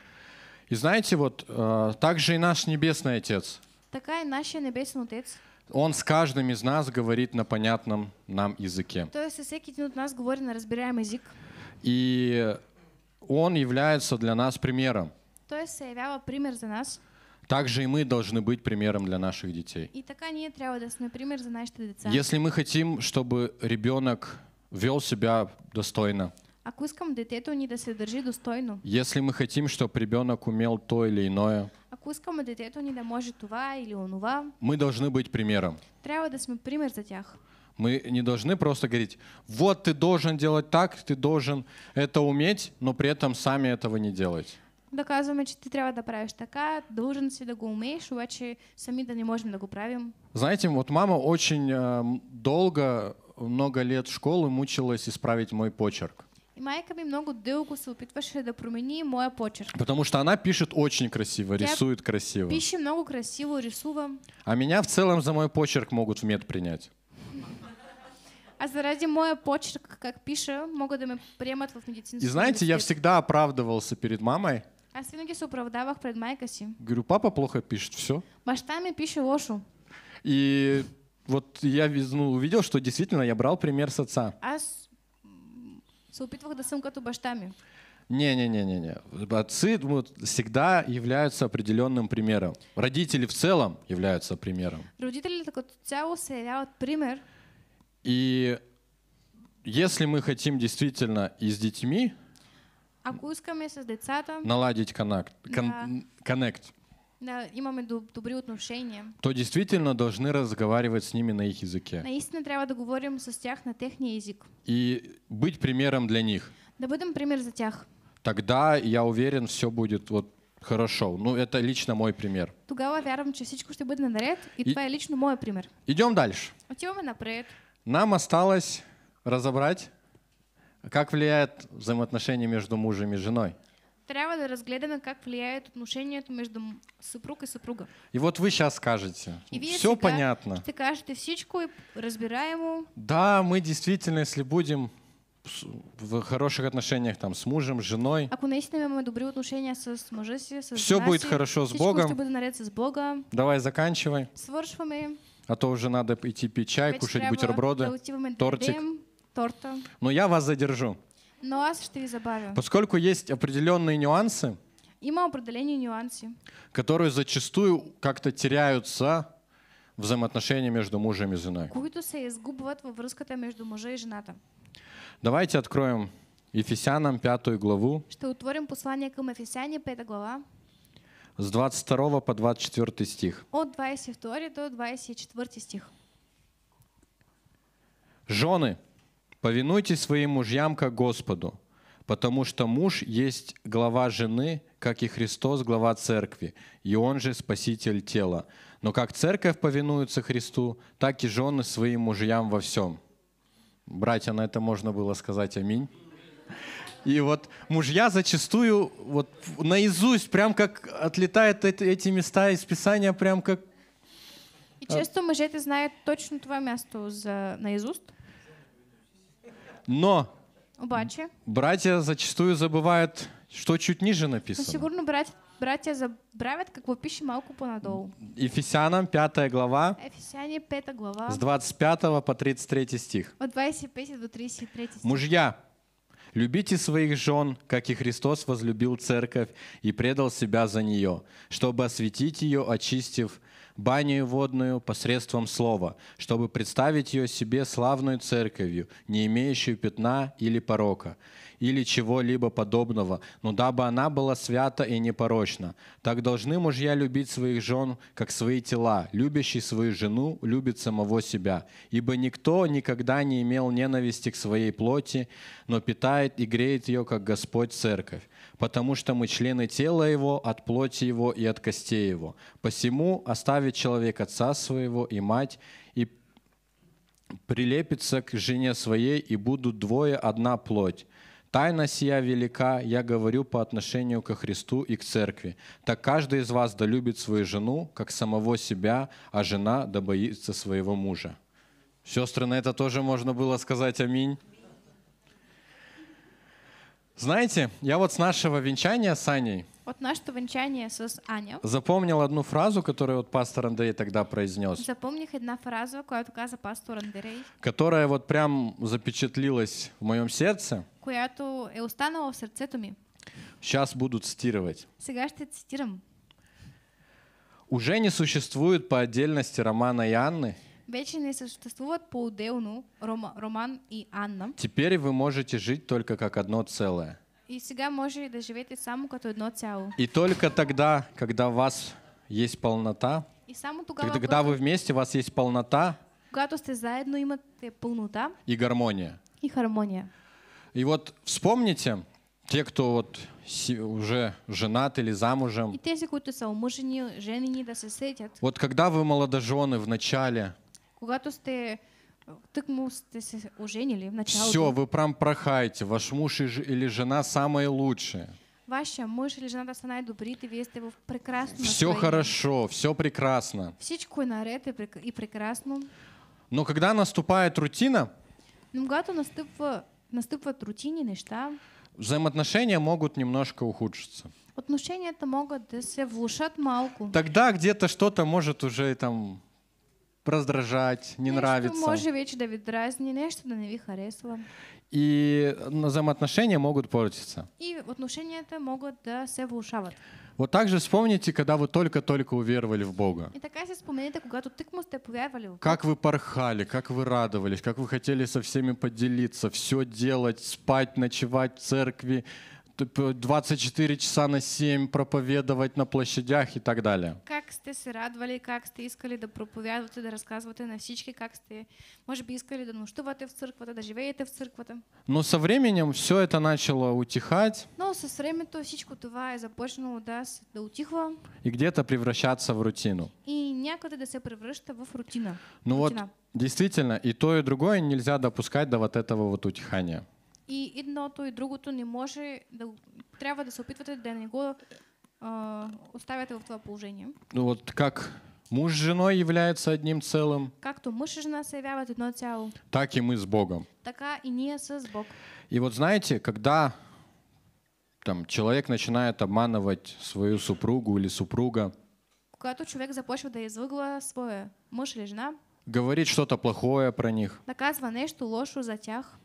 Speaker 1: И знаете, вот э, так же и наш Небесный Отец.
Speaker 2: Такая наша Небесный Отец.
Speaker 1: Он с каждым из нас говорит на понятном нам языке.
Speaker 2: То есть, с каждым из нас говорит на разбираем язык.
Speaker 1: И он является для нас примером.
Speaker 2: Тоест се явява пример за нас.
Speaker 1: Также и мы должны быть примером для наших детей.
Speaker 2: И така ние трябва пример за нашите деца. Если мы
Speaker 1: хотим, чтобы ребенок вел себя достойно.
Speaker 2: а кускам детето ни да се держи достойно.
Speaker 1: Если мы хотим, чтобы ребенок умел то или иное.
Speaker 2: Ако искаме детето ни да может това или он ува.
Speaker 1: Мы должны быть примером.
Speaker 2: Трябва да пример за тех.
Speaker 1: Мы не должны просто говорить, вот ты должен делать так, ты должен это уметь, но при этом сами этого не делать
Speaker 2: доказваме, че ти трябва да правиш така, должен си да го умееш, обаче сами да не можем да го правим.
Speaker 1: Знаете, вот мама очень а, долго, много лет школы мучилась исправить мой почерк.
Speaker 2: И майка ми много дълго се опитваше да промени моя почерк.
Speaker 1: Потому что она пишет очень красиво, Тя рисует красиво. Пише
Speaker 2: много красиво, рисува.
Speaker 1: А меня в целом за мой почерк могут в мед принять.
Speaker 2: А заради моя почерк, как пиша, могут да меня примат в медицинскую. И знаете, я
Speaker 1: всегда оправдывался перед мамой.
Speaker 2: Аз винаги се оправдавах пред майка си.
Speaker 1: Говорю, папа плохо пишет, все.
Speaker 2: Баща ми пише лошо.
Speaker 1: И вот я ну, увидел, что действительно я брал пример с отца.
Speaker 2: Аз се опитвах да съм като баща ми.
Speaker 1: Не-не-не-не-не. Отцы ну, вот, всегда являются определенным примером. Родители в целом являются примером.
Speaker 2: Родители като цяло се явяват пример.
Speaker 1: И если мы хотим действительно и с детьми
Speaker 2: Ако искаме с децата
Speaker 1: наладить коннект, кон, да. коннект
Speaker 2: да, имаме
Speaker 1: то действительно должны разговаривать с ними на их языке.
Speaker 2: Наистина трябва да говорим с тях на техния язык.
Speaker 1: И быть примером для них.
Speaker 2: Да будем пример за тях.
Speaker 1: Тогда, я уверен, все будет вот хорошо. Ну, это лично мой пример.
Speaker 2: Тогава вярвам, че всичко ще бъде наред и, и твоя е лично мой пример.
Speaker 1: Идем дальше.
Speaker 2: Отиваме напред.
Speaker 1: Нам осталось разобрать как влияет взаимоотношения между мужем и женой?
Speaker 2: Трябва да разгледаме как влияет отношението между съпруг и съпруга.
Speaker 1: И вот вы сейчас скажете, и все сега понятно.
Speaker 2: Ты кажете всичко и разбираемо.
Speaker 1: Да, мы действительно, если будем в хороших отношениях там с мужем, с женой.
Speaker 2: Ако наистина имаме добри отношения с мужа си, с Все будет хорошо с Богом. Ще бъде наред с Бога.
Speaker 1: Давай заканчивай.
Speaker 2: Свършваме.
Speaker 1: А то уже надо идти пить чай, Вече кушать бутерброды, да тортик. Дадем торта. Но я вас задержу.
Speaker 2: Но вас что ви забавя.
Speaker 1: Поскольку есть определенные нюансы,
Speaker 2: Има определени нюансы,
Speaker 1: которые зачастую как-то теряются в взаимоотношении между мужем и женой.
Speaker 2: които се изгубывают във връзката между мужем и жената.
Speaker 1: Давайте откроем Ефесянам пятую главу
Speaker 2: Что утворим послание к Ефесяни, пятая глава,
Speaker 1: с 22 по 24 стих.
Speaker 2: от 22 до 24 стих.
Speaker 1: Жены, «Повинуйтесь своим мужьям, как Господу, потому что муж есть глава жены, как и Христос глава церкви, и он же спаситель тела. Но как церковь повинуется Христу, так и жены своим мужьям во всем». Братья, на это можно было сказать аминь. И вот мужья зачастую вот наизусть, прям как отлетают эти места из Писания, прям как... И часто
Speaker 2: мужья это знают точно твое место за... наизусть. Но Обаче,
Speaker 1: братья зачастую забывают, что чуть ниже написано.
Speaker 2: сигурно братья забравят как пише малко по-надолу.
Speaker 1: Ефесянам 5 глава
Speaker 2: Ефесяни 5 глава, с
Speaker 1: 25 по 33 стих.
Speaker 2: от 25 до 33
Speaker 1: стих. Мужья, любите своих жен, как и Христос возлюбил церковь и предал себя за нее, чтобы осветить ее, очистив баню водную посредством слова, чтобы представить ее себе славную церковью, не имеющую пятна или порока или чего-либо подобного, но дабы она была свята и непорочна. Так должны мужья любить своих жен, как свои тела. Любящий свою жену любит самого себя. Ибо никто никогда не имел ненависти к своей плоти, но питает и греет ее, как Господь Церковь. Потому что мы члены тела Его, от плоти Его и от костей Его. Посему оставит человек отца своего и мать, и прилепится к жене своей, и будут двое одна плоть. Тайна сия велика, я говорю по отношению ко Христу и к церкви. Так каждый из вас долюбит свою жену, как самого себя, а жена да своего мужа. Сестры, на это тоже можно было сказать аминь. Знаете, я вот с нашего венчания с Аней
Speaker 2: От нашого венчання з Аня
Speaker 1: запомнил одну фразу, которую вот пастор Андрей тогда произнес.
Speaker 2: запомнил одна фраза, яку казав пастор Андрей,
Speaker 1: которая вот прям запечатлилась в моем сердце
Speaker 2: която е останала в сърцето ми.
Speaker 1: Сейчас буду цитировать.
Speaker 2: Сега ще цитирам.
Speaker 1: Уже не существует по отдельности Романа и Анны.
Speaker 2: Вече не существуют по-отделно Рома, Роман и Анна.
Speaker 1: Теперь вы можете жить только как одно целое.
Speaker 2: И сега можете да живете само като едно цяло.
Speaker 1: И только тогда, когда у вас есть полнота,
Speaker 2: и само тогава, когда, когда вы
Speaker 1: вместе, у вас есть полнота,
Speaker 2: когато сте заедно, имате полнота
Speaker 1: и гармония.
Speaker 2: И гармония.
Speaker 1: И вот вспомните, те, кто вот уже женат или замужем. И
Speaker 2: тези, които са омъжени, женени, да се сетят.
Speaker 1: Вот когда вы молодожены в начале.
Speaker 2: Когато сте тъкмо сте се уженили в начале. Все, вы
Speaker 1: прям прохаете. Ваш муж или жена самые лучшие.
Speaker 2: Вашия муж или жената са най-добрите, вие сте в прекрасно Все хорошо,
Speaker 1: все прекрасно.
Speaker 2: Всичко е наред и прекрасно.
Speaker 1: Но когда наступает рутина,
Speaker 2: но когда настъпва Наступват рутини, неща.
Speaker 1: Взаимоотношения могут немножко ухудшиться.
Speaker 2: отношения это могут все се влушат малку.
Speaker 1: Тогда где-то что-то может уже там раздражать, не нечто нравится. Может
Speaker 2: вече да ви дразни, нечто да не ви харесва.
Speaker 1: И взаимоотношения могут портиться.
Speaker 2: И отношения это могут да се влушават.
Speaker 1: Вот так же вспомните, когда вы только-только уверовали в Бога. И
Speaker 2: така се споменете, когда тъкмо сте повярвали в
Speaker 1: Как вы порхали, как вы радовались, как вы хотели со всеми поделиться, все делать, спать, ночевать в церкви, 24 часа на 7 проповедовать на площадях и так далее.
Speaker 2: Как сте се радвали, как сте искали да проповядвате, да рассказывате на всички, как сте, может быть, искали да нощувате в църквата, да живеете в църквата.
Speaker 1: Но со временем все это начало утихать.
Speaker 2: Но со времето всичко това е започнало да, да утихва.
Speaker 1: И где-то превращаться в рутину.
Speaker 2: И някъде да се превръща в рутина.
Speaker 1: Ну рутина. вот, действительно, и то, и другое нельзя допускать до вот этого вот утихания.
Speaker 2: И ідното, і другото не може да трябва да се опитвате да не го э, оставяте в това положение.
Speaker 1: Ну вот как муж с женой является одним целым.
Speaker 2: Как то муж и жена се явяват едно цяло.
Speaker 1: Так и мы с Богом.
Speaker 2: Така и ние с Бог.
Speaker 1: И вот знаете, когда там человек начинает обманывать свою супругу или супруга.
Speaker 2: Когато човек започва да излъгва своя мъж или жена.
Speaker 1: Говорит что-то плохое про них.
Speaker 2: Наказва нещо лошо за тях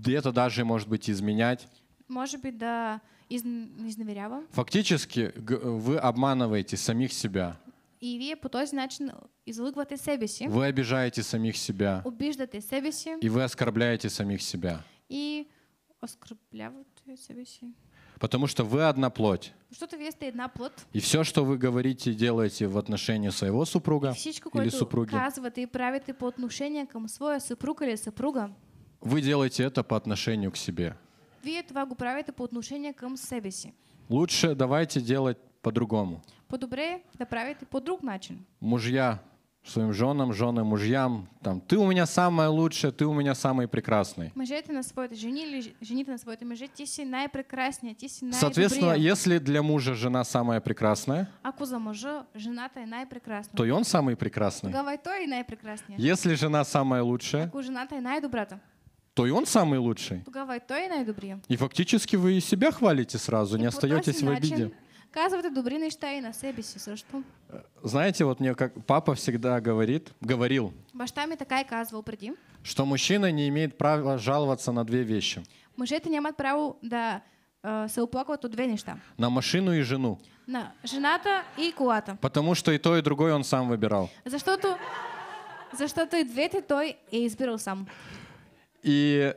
Speaker 1: где-то даже, может быть, изменять.
Speaker 2: Может быть, да, из, изневерява.
Speaker 1: Фактически вы обманываете самих себя.
Speaker 2: И вы по той значно излыгвате себе си. Вы
Speaker 1: обижаете самих себя.
Speaker 2: Обиждате себе си.
Speaker 1: И вы оскорбляете самих себя.
Speaker 2: И оскорблявате себе си.
Speaker 1: Потому что вы одна плоть.
Speaker 2: Что-то весте одна плоть.
Speaker 1: И все, что вы говорите и делаете в отношении своего супруга и всичко, или супруги, казвате
Speaker 2: и правите по отношению к своему супруга или супруга,
Speaker 1: вы делаете это по отношению к себе.
Speaker 2: Вие това го правите по отношение към себе
Speaker 1: Лучше давайте делать по-другому.
Speaker 2: По-добре да правите по друг начин.
Speaker 1: Мужья своим женам, жены мужьям, там, ты у меня самая лучшая, ты у меня самый прекрасный.
Speaker 2: Мужете на своей жене или жените на своей муже, ты си наипрекраснее, ты си Соответственно, если
Speaker 1: для мужа жена самая прекрасная,
Speaker 2: ако за мужа жената е наипрекрасная, то
Speaker 1: и он самый прекрасный.
Speaker 2: то и той наипрекраснее.
Speaker 1: Если жена самая лучшая, ако
Speaker 2: жената е най-добрата,
Speaker 1: то и он самый лучший. то И И фактически вы и себя хвалите сразу, не остаетесь в обиде.
Speaker 2: Казывайте добрины штаи на себе си что.
Speaker 1: Э, знаете, вот мне как папа всегда говорит, говорил.
Speaker 2: Баща ми така и казывал преди.
Speaker 1: Что мужчина не имеет права жаловаться на две вещи.
Speaker 2: Мужчина не имеет права да се оплакват от две неща.
Speaker 1: На машину и жену.
Speaker 2: На жената и колата.
Speaker 1: Потому что и то, и другое он сам выбирал.
Speaker 2: За за что то, что то и две двете той и избирал сам.
Speaker 1: И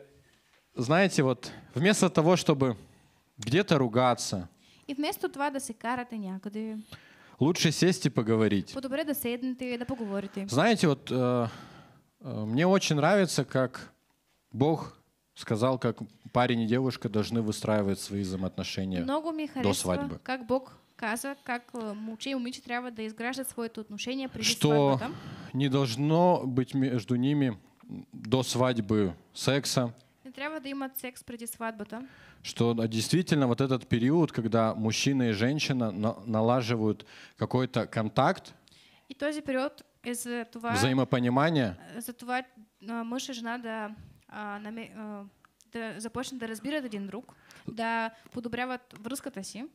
Speaker 1: знаете, вот вместо того, чтобы где-то ругаться,
Speaker 2: і вместо того, да се карате
Speaker 1: лучше сесть и поговорить.
Speaker 2: да седнете, да Знаете,
Speaker 1: вот э, э, мне очень нравится, как Бог сказал, как парень и девушка должны выстраивать свои взаимоотношения Много до харесва, свадьбы.
Speaker 2: как Бог каза, как э, момче и момиче трябва да изграждат своите отношения преди Что свадьбата.
Speaker 1: не должно быть между ними до свадьбы секса.
Speaker 2: Не треба да имат секс преди свадьбата.
Speaker 1: Что а, действительно вот этот период, когда мужчина и женщина налаживают какой-то контакт,
Speaker 2: и този период из-за това, взаимопонимание, за това э, мъж и жена да, наме, э, да започнат да разбират един друг, да подобряват в си.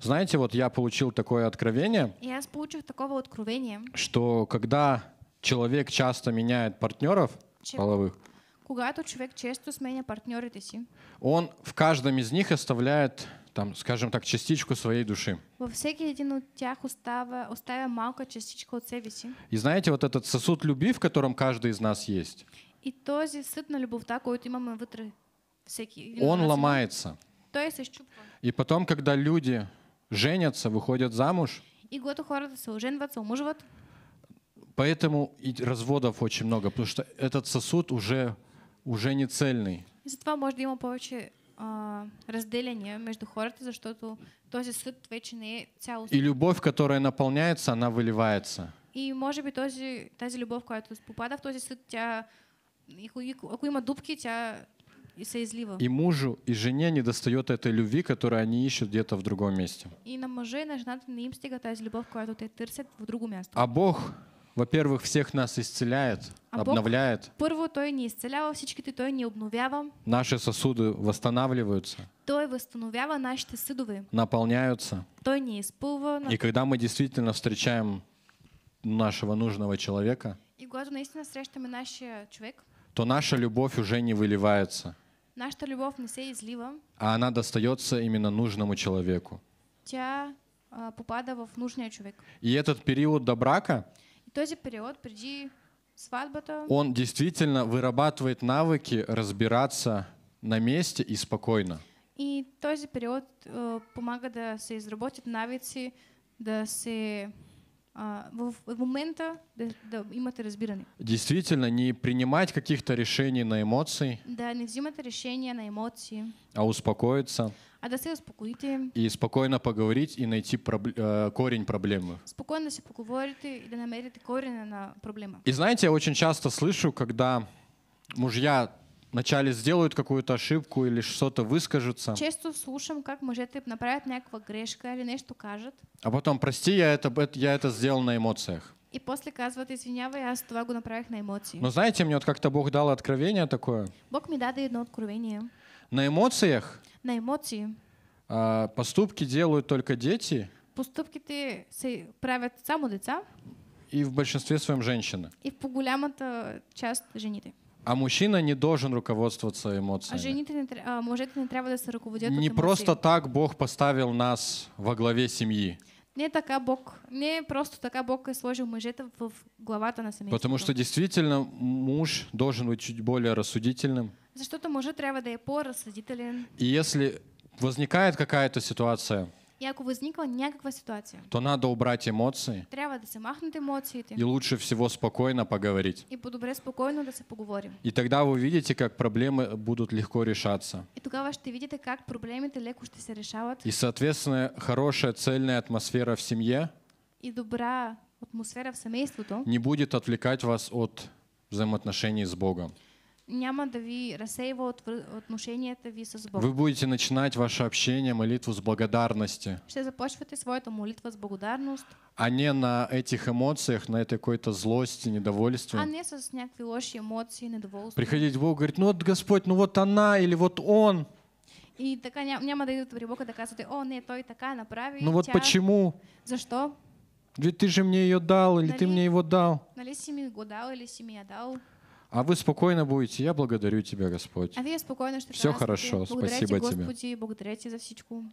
Speaker 1: Знаете, вот я получил такое откровение.
Speaker 2: Я получил такого откровения.
Speaker 1: Что когда человек часто меняет партнеров, че... половых.
Speaker 2: Когато човек често сменя партньорите си,
Speaker 1: он в каждом из них оставляет, там, скажем так, частичку своей души.
Speaker 2: Во всеки един от тях остава, оставя малка частичка от себе си.
Speaker 1: И знаете, вот этот сосуд любви, в котором каждый из нас есть.
Speaker 2: И то, този съд на любовта, който имаме вътре всеки. Он нас, ломается. То есть щупва.
Speaker 1: И потом, когда люди женятся, выходят замуж,
Speaker 2: и когато хората се оженват, се
Speaker 1: Поэтому и разводов очень много, потому что этот сосуд уже, уже не цельный.
Speaker 2: И затова може да има повече а, разделения между хората, защото този съд вече не е цялостен.
Speaker 1: И любовь, которая наполняется, она выливается.
Speaker 2: И может може би та же любовь, которая попадает, в този съд, тя, ако има дупки, тя и се И
Speaker 1: мужу, и жене не достает этой любви, которую они ищут где-то в другом месте.
Speaker 2: И на муже, и на жената не им стига тази любов, която те търсят в друго място.
Speaker 1: А Бог во-первых, всех нас исцеляет, а обновляет. Бог,
Speaker 2: първо, Той ни изцелява всичките, Той не обновява.
Speaker 1: Наши сосуды восстанавливаются.
Speaker 2: Той възстановява наши сосуды.
Speaker 1: Наполняются.
Speaker 2: Той не изпълва. И
Speaker 1: когда мы действительно встречаем нашего нужного человека,
Speaker 2: и когато наистина срещаме нашия човек,
Speaker 1: то наша любовь уже не выливается.
Speaker 2: Наша любовь не се излива.
Speaker 1: А она достается именно нужному человеку.
Speaker 2: Тя а, попада в нужный человек.
Speaker 1: И этот период до брака
Speaker 2: Този период преди свадьбата.
Speaker 1: Он действительно вырабатывает навыки разбираться на месте и спокойно.
Speaker 2: И този период э, помага да се изработят навици, да се а, в, в момента да, да имате разбиране.
Speaker 1: Действительно, не принимать каких-то решений на эмоции.
Speaker 2: Да, не взимать решения на эмоции.
Speaker 1: А успокоиться
Speaker 2: а да се успокоите.
Speaker 1: И спокойно поговорить и найти проб... А, корень проблемы.
Speaker 2: Спокойно се поговорите и да намерите корень на проблема.
Speaker 1: И знаете, я очень часто слышу, когда мужья вначале сделают какую-то ошибку или что-то выскажутся.
Speaker 2: Часто слушаем, как мужья направят някаква грешка или нечто кажут.
Speaker 1: А потом, прости, я это, я это сделал на эмоциях.
Speaker 2: И после казват, извинявай, аз това го направих на эмоции. Но
Speaker 1: знаете, мне вот как-то Бог дал откровение такое.
Speaker 2: Бог мне дает одно откровение.
Speaker 1: На эмоциях?
Speaker 2: На эмоции.
Speaker 1: А, поступки делают только дети?
Speaker 2: Поступки ты се правят само деца.
Speaker 1: И в большинстве своем женщины.
Speaker 2: И в по голямата част жените.
Speaker 1: А мужчина не должен руководствоваться эмоциями. А
Speaker 2: жените не, а, мужете не трябва да се руководят Не просто
Speaker 1: так Бог поставил нас во главе семьи.
Speaker 2: Не така Бог, не просто така Бог е сложил мъжете в главата на семейството. Потому что
Speaker 1: действительно муж должен быть чуть более рассудительным.
Speaker 2: За что-то может треба дає пора садителі.
Speaker 1: И если возникает какая-то ситуация,
Speaker 2: Яку возникла ніякаква ситуація.
Speaker 1: то надо убрать эмоции
Speaker 2: Треба да се махнути емоциите и
Speaker 1: лучше всего спокойно поговорить.
Speaker 2: И по-добре спокійно да се поговорим.
Speaker 1: И тогда вы увидите, как проблемы будут легко решаться.
Speaker 2: И тогава ще видите как проблемите легко ще се решават
Speaker 1: И, соответственно, хорошая цельная атмосфера в семье
Speaker 2: и добра атмосфера в семейството
Speaker 1: не будет отвлекать вас от взаимоотношений с Богом
Speaker 2: няма да ви разсейва от отношенията ви с Бог. Вы
Speaker 1: будете начинать ваше общение, молитву с благодарности.
Speaker 2: Ще започвате своята молитва с благодарност.
Speaker 1: А не на этих эмоциях, на этой какой-то злости, недовольстве. А
Speaker 2: не с някакви лоши эмоции недовольство
Speaker 1: Приходить к Богу, говорит, ну вот Господь, ну вот она или вот он.
Speaker 2: И така няма, няма да идут при Бога да казвате, о, не, той така направи. Ну вот тя... почему? За что?
Speaker 1: Ведь ты же мне ее дал, или нали, ты мне его дал.
Speaker 2: Нали си ми го дал, или си ми я дал.
Speaker 1: А вы спокойно будете. Я благодарю Тебя, Господь. А
Speaker 2: вы спокойно, что Все хорошо, спасибо Господи, Тебе. Тебе за всичку.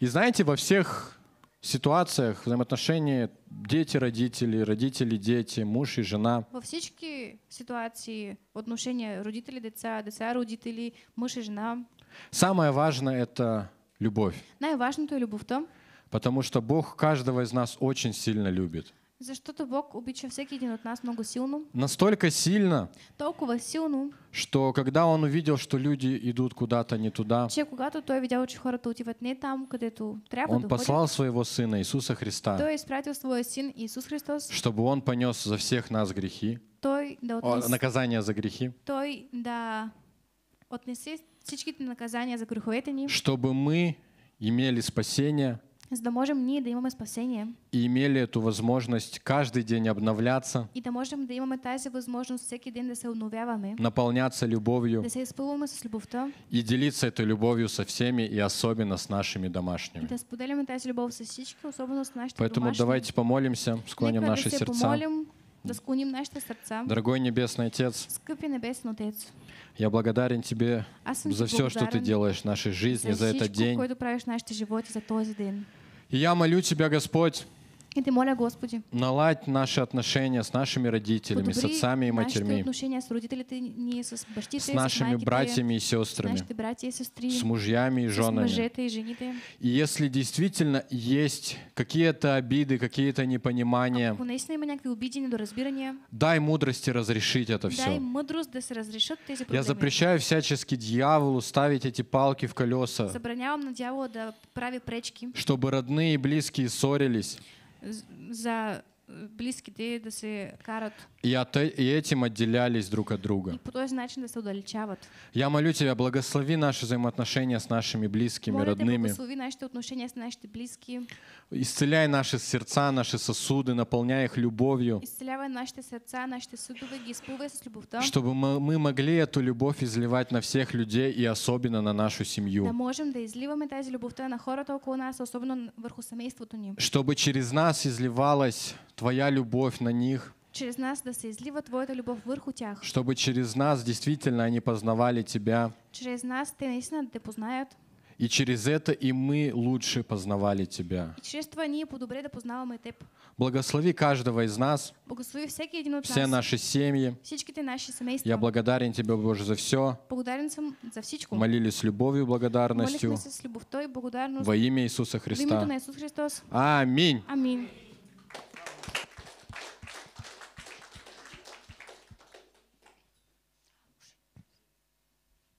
Speaker 1: И знаете, во всех ситуациях, взаимоотношения дети-родители, родители-дети, муж и жена.
Speaker 2: Во всички ситуации отношения родители-деца, деца-родители, муж и жена.
Speaker 1: Самое важное — это любовь.
Speaker 2: Наиважное — то любовь. в том.
Speaker 1: Потому что Бог каждого из нас очень сильно любит.
Speaker 2: За что-то Бог убичив всякий день от нас много силну.
Speaker 1: Настолько сильно,
Speaker 2: Толкова силну,
Speaker 1: что когда он увидел, что люди идут куда-то не туда,
Speaker 2: че когато той видял, че хората отиват не там, където трябва он послал
Speaker 1: своего сына Иисуса Христа, той
Speaker 2: изпратил своя сын Иисус Христос,
Speaker 1: чтобы он понес за всех нас грехи,
Speaker 2: той да отнес, наказание за грехи, той да отнесе всичките наказания за греховете ни,
Speaker 1: чтобы мы имели спасение,
Speaker 2: зможемо ні да имаме спасение.
Speaker 1: И имели эту возможность каждый день обновляться.
Speaker 2: И да можем да имаме тази възможност всеки день да се обновяваме.
Speaker 1: Наполняться любовью. Да
Speaker 2: се изпълваме с любовта.
Speaker 1: И делиться этой любовью со всеми и особенно с нашими домашними. И
Speaker 2: да споделяме тази любов с всички, особено с нашите Поэтому домашними. давайте
Speaker 1: помолимся, склоним наши да сердца. Помолим,
Speaker 2: да склоним наши сердца. Дорогой
Speaker 1: Небесный Отец,
Speaker 2: Скъпи Небесный Отец,
Speaker 1: я благодарен Тебе за все, что Ты делаешь в нашей жизни, за, за этот день.
Speaker 2: За день
Speaker 1: я молю Тебя, Господь,
Speaker 2: и ты моля Господи.
Speaker 1: Наладь наши отношения с нашими родителями, Подобри с отцами и матерьми.
Speaker 2: отношения с родителями, ты не со баштите, с нашими с братьями и сестрами. Наши братья и сестры, с мужьями и женами. С и,
Speaker 1: и если действительно есть какие-то обиды, какие-то непонимания,
Speaker 2: обидения,
Speaker 1: дай мудрости разрешить это все. Дай
Speaker 2: мудрость, да разрешат эти проблемы. Я запрещаю
Speaker 1: всячески дьяволу ставить эти палки в колеса.
Speaker 2: Забранявам на дьявола да прави пречки.
Speaker 1: Чтобы родные и близкие ссорились.
Speaker 2: za близкие, близките да се карат.
Speaker 1: И, от, э, и этим отделялись друг от друга. И
Speaker 2: по този начин да се удалечават.
Speaker 1: Я молю Тебя, благослови наши взаимоотношения с нашими близкими, Моля родными. благослови
Speaker 2: наши отношения с нашими близкими.
Speaker 1: Исцеляй наши сердца, наши сосуды, наполняй их любовью.
Speaker 2: Исцелявай наши сердца, наши сосуды, ги изпълвай с любовта. Чтобы
Speaker 1: мы, мы могли эту любовь изливать на всех людей и особенно на нашу семью. Да
Speaker 2: можем да изливаме тази любовта на хората около нас, особенно вверху семейството ни.
Speaker 1: Чтобы через нас изливалась Твоя любовь на них.
Speaker 2: Через нас да се излива Твоята любов върху тях.
Speaker 1: Чтобы через нас действительно они познавали Тебя.
Speaker 2: Через нас те наистина да те познаят.
Speaker 1: И через это и мы лучше познавали Тебя. И
Speaker 2: через това ние по-добре да познаваме Теб.
Speaker 1: Благослови каждого из нас.
Speaker 2: Благослови всеки един от все нас. наши семьи. Всичките наши семейства. Я
Speaker 1: благодарен Тебе, Боже, за все.
Speaker 2: Благодарен съм за всичко.
Speaker 1: Молились с любовью и благодарностью. Молихме
Speaker 2: с любовта и благодарностью. Во имя Иисуса Христа. Во името на Иисус
Speaker 1: Аминь.
Speaker 2: Аминь.